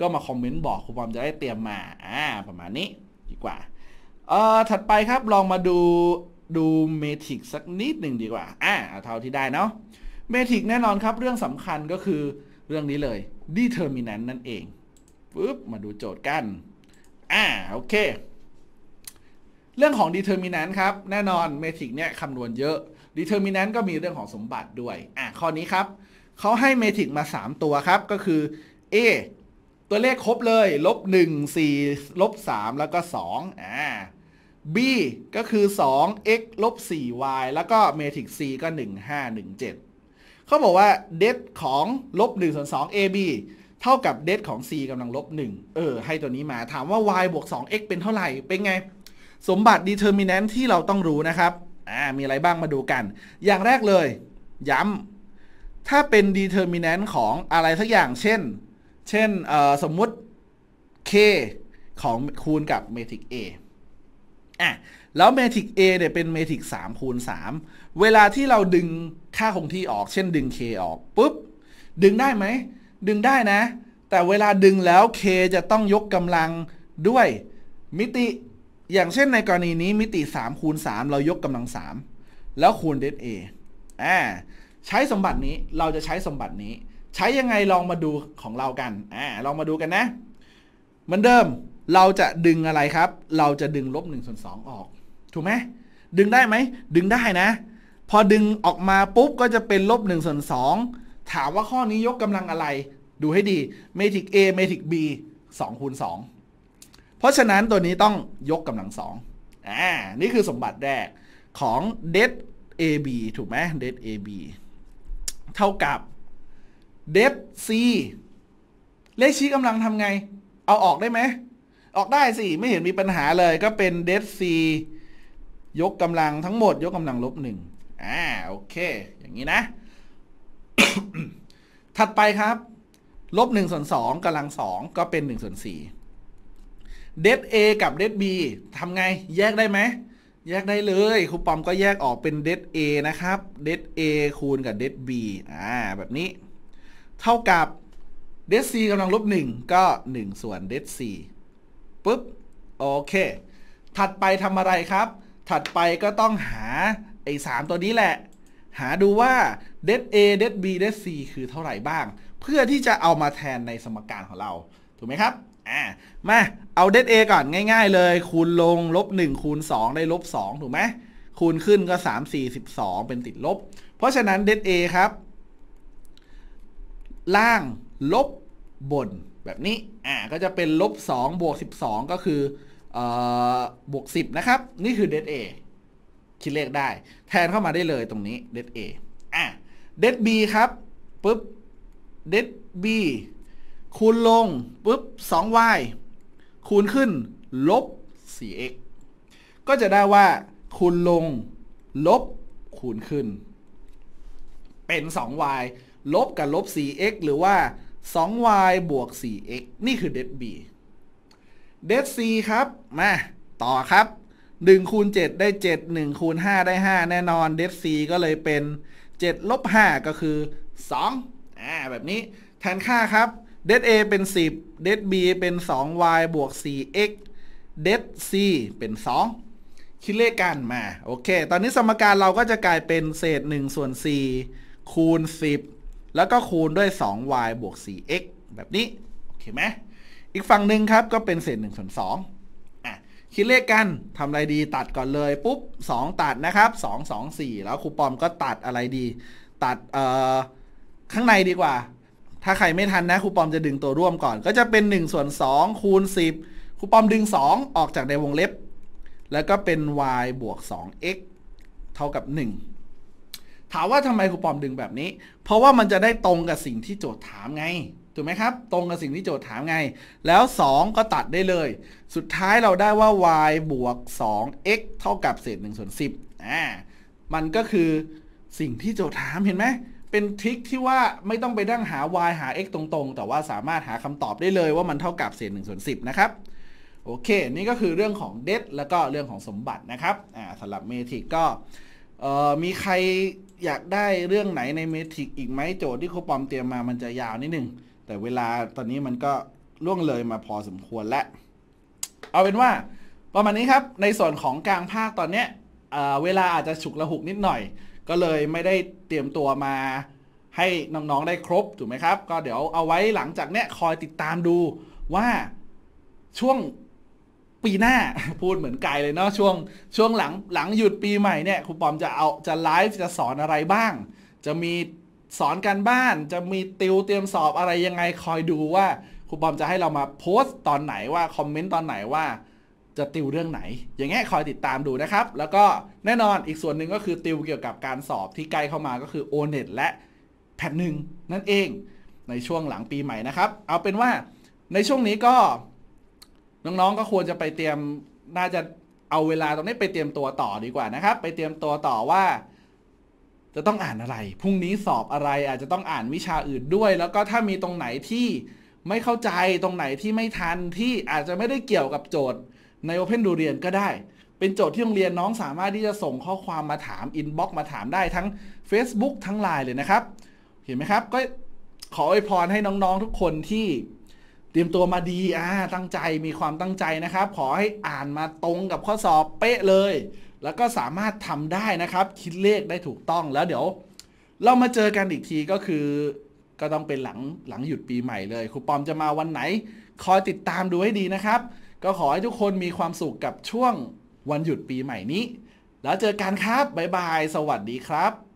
ก็มาคอมเมนต์บอกครูปอมจะได้เตรียมมาอ่าประมาณนี้ดีกว่าเอ่อถัดไปครับลองมาดูดูเมทริกสักนิดหนึ่งดีกว่า อ่าเท่าที่ได้เนาะ เมทริกแน่นอนครับเรื่องสำคัญก็คือเรื่องนี้เลย determinant นั่นเองปึ๊บ มาดูโจทย์กัน อ่า โอเค เรื่องของ determinant ครับ แน่นอน เมทริกเนี่ยคำนวณเยอะ determinant ก็มีเรื่องของสมบัติด้วย อ่าข้อนี้ครับ เขาให้เมทริกมา 3 ตัวครับ ก็คือ A ตัวเลขครบเลย ลบ1 4ลบ 3 แล้วก็2อ่า b ก็คือ2 x ลบ4 y แล้วก็เมทริกซ์ c ก็ 1517เขาบอกว่าเดทของ ลบ 1ส่วน2 ab เท่ากับเดทของ c กำลังลบ1เออ ให้ตัวนี้มา ถามว่า y บวก 2x เป็นเท่าไหร่เป็นไง สมบัติ determinant ที่เราต้องรู้นะครับอ่ามีอะไรบ้างมาดูกัน อย่างแรกเลย ย้ำถ้าเป็น determinant ของอะไรสักอย่างเช่น เช่นสมมุติ k ของคูณกับเมทริกซ์ a อ่ะแล้วเมทริก A เนี่ยเป็นเมทริก3คูณ 3 เวลาที่เราดึงค่าคงที่ออก เช่น ดึง K ออกปุ๊บ ดึงได้ไหมดึงได้นะ แต่เวลาดึงแล้ว K จะต้องยกกำลังด้วย มิติอย่างเช่นในกรณีนี้มิติ 3 คูณ 3 เรายกกำลัง 3 แล้วคูณเด A อใช้สมบัตินี้เราจะใช้สมบัตินี้ ใช้ยังไงลองมาดูของเรากันอลองมาดูกันนะเหมือนเดิมเราจะดึงอะไรครับ เราจะดึงลบ1ส่วน2 ออก ถูกไหม ดึงได้ไหม ดึงได้นะ พอดึงออกมาปุ๊บก็จะเป็นลบ1ส่วน2 ถามว่าข้อนี้ยกกำลังอะไร ดูให้ดี เมทริก A เมทริก B 2คูณ2เพราะฉะนั้นตัวนี้ต้องยกกำลัง2อ่า นี่คือสมบัติแรกของเดอ AB ถูกไหมเดอ AB เท่ากับเดซ C เลขชี้กำลังทำไง เอาออกได้ไหมออกได้สิ ไม่เห็นมีปัญหาเลย ก็เป็นเดซซียกกำลังทั้งหมด ยกกำลังลบหนึ่งอ่าโอเค อย่างนี้นะ ถัดไปครับลบหนึ่งส่วนสองกำลังสองก็เป็นหนึ่งส่วนสี่เดซเอกับเดซบีทำไงแยกได้ไหม แยกได้เลยครูปอมก็แยกออกเป็นเดซเอนะครับเดซเอคูณกับเดซบีอ่าแบบนี้ เท่ากับเดซซีกำลังลบหนึ่งก็หนึ่งส่วนเดซซีปุ๊บ โอเค ถัดไปทำอะไรครับ ถัดไปก็ต้องหา ไอ้สามตัวนี้แหละ หาดูว่า det a det b det c คือเท่าไหร่บ้าง เพื่อที่จะเอามาแทนในสมการของเรา ถูกไหมครับอ่ามา เอาเด t a ก่อนง่าย ๆ เลยคูณลงลบ 1 คูณ2ได้ลบ2ถูกไหมคูณขึ้นก็ 3 4 12 เป็นติดลบ เพราะฉะนั้นเด t a ครับ ล่างลบบนแบบนี้ อ่า ก็จะเป็นลบ 2 บวก 12 ก็คือเอ่อบวก 10นะครับ นี่คือ d e เ a คิดเลขได้ แทนเข้ามาได้เลยตรงนี้ d e ซ a อ่ะ d e บ b ครับปุ๊บ d e บ b คูณลงปุ๊บ 2y คูณขึ้น ลบ 4x ก็จะได้ว่า คูณลงลบคูณขึ้น เป็น 2y ลบกับลบ 4x หรือว่า 2y บวก 4x นี่คือ det b det c ครับ มา ต่อครับ1คูณ7 ได้ 7 1 คูณ 5 ได้ 5 แน่นอน det c ก็เลยเป็น 7 ลบ 5 ก็คือ2อ่าแบบนี้แทนค่าครับ det a เป็น 10 det b เป็น 2y บวก 4x det c เป็น 2 คิดเลขกันมา โอเค ตอนนี้สมการเราก็จะกลายเป็นเศษ 1 ส่วน4คูณ10แล้วก็คูณด้วย 2y บวก 4x แบบนี้ โอเคไหมอีกฝั่งหนึ่งครับ ก็เป็นเศษ1ส่วน2อ่ะคิดเลขกัน ทำอะไรดี ตัดก่อนเลย ปุ๊บ 2 ตัดนะครับ 2 2 4 แล้วครูปอมก็ตัดอะไรดี ตัดเอ่อข้างในดีกว่า ถ้าใครไม่ทันนะครูปอมจะดึงตัวร่วมก่อน ก็จะเป็น 1 ส่วน 2 คูณ 10 ครูปอมดึง 2 ออกจากในวงเล็บ แล้วก็เป็น y บวก 2x เท่ากับ 1ถามว่าทำไมครูปอมดึงแบบนี้ เพราะว่ามันจะได้ตรงกับสิ่งที่โจทย์ถามไง ถูกไหมครับ ตรงกับสิ่งที่โจทย์ถามไง แล้ว 2 ก็ตัดได้เลย สุดท้ายเราได้ว่า y บวก 2x เท่ากับเศษ1ส่วน10อ่า มันก็คือสิ่งที่โจทย์ถามเห็นไหม เป็นทริคที่ว่าไม่ต้องไปดั้งหา y หา x ตรงๆ แต่ว่าสามารถหาคำตอบได้เลยว่ามันเท่ากับเศษ1ส่วน10นะครับ โอเค นี่ก็คือเรื่องของเดดแล้วก็เรื่องของสมบัตินะครับ อ่าสำหรับเมทริกก็มีใครอยากได้เรื่องไหนในเมทริกอีกไหมโจทย์ที่โคปอมเตรียมมามันจะยาวนิด นึง แต่เวลาตอนนี้มันก็ล่วงเลยมาพอสมควรแล้วเอาเป็นว่าประมาณ นี้ครับในส่วนของกลางภาคตอนเนี้ยเเวลาอาจจะฉุก ละ หุก นิดหน่อย ก็เลยไม่ได้เตรียมตัวมาให้น้องๆได้ครบ ถูกไหมครับ ก็เดี๋ยวเอาไว้หลังจากเนี้ยคอยติดตามดูว่าช่วงปีหน้า พูดเหมือนไกลเลยเนาะช่วงช่วงหลังหลังหยุดปีใหม่เนี่ยครูปอมจะเอาจะไลฟ์จะสอนอะไรบ้าง จะมีสอนการบ้านจะมีติวเตรียมสอบอะไรยังไงคอยดูว่าครูปอมจะให้เรามาโพสต์ตอนไหนว่าคอมเมนต์ตอนไหนว่าจะติวเรื่องไหน อย่างเงี้ยคอยติดตามดูนะครับ แล้วก็แน่นอนอีกส่วนหนึ่งก็คือติวเกี่ยวกับการสอบที่ใกล้เข้ามาก็คือเน็ตและแพทหนึ่งนั่นเอง ในช่วงหลังปีใหม่นะครับเอาเป็นว่าในช่วงนี้ก็น้องๆก็ควรจะไปเตรียมน่าจะเอาเวลาตรงนี้ไปเตรียมตัวต่อดีกว่านะครับ ไปเตรียมตัวต่อว่าจะต้องอ่านอะไร พรุ่งนี้สอบอะไรอาจจะต้องอ่านวิชาอื่นด้วยแล้วก็ถ้ามีตรงไหนที่ไม่เข้าใจตรงไหนที่ไม่ทันที่อาจจะไม่ได้เกี่ยวกับโจทย์ใน Open ดูเรียนก็ได้ เป็นโจทย์ที่โรงเรียนน้องสามารถที่จะส่งข้อความมาถามอินบ็อกมาถามได้ทั้ง Facebook ทั้ง Line เลยนะครับ เห็นไหมครับ ก็ขออวยพรให้น้องๆ ทุกคนที่เตรียมตัวมาดีอ่าตั้งใจมีความตั้งใจนะครับขอให้อ่านมาตรงกับข้อสอบเป๊ะเลย แล้วก็สามารถทำได้นะครับ คิดเลขได้ถูกต้องแล้วเดี๋ยว เรามาเจอกันอีกทีก็คือ ก็ต้องเป็นหลังหลังหยุดปีใหม่เลยครูปอมจะมาวันไหน คอยติดตามดูให้ดีนะครับ ก็ขอให้ทุกคนมีความสุข กับช่วงวันหยุดปีใหม่นี้ แล้วเจอกันครับบ๊ายบายสวัสดีครับ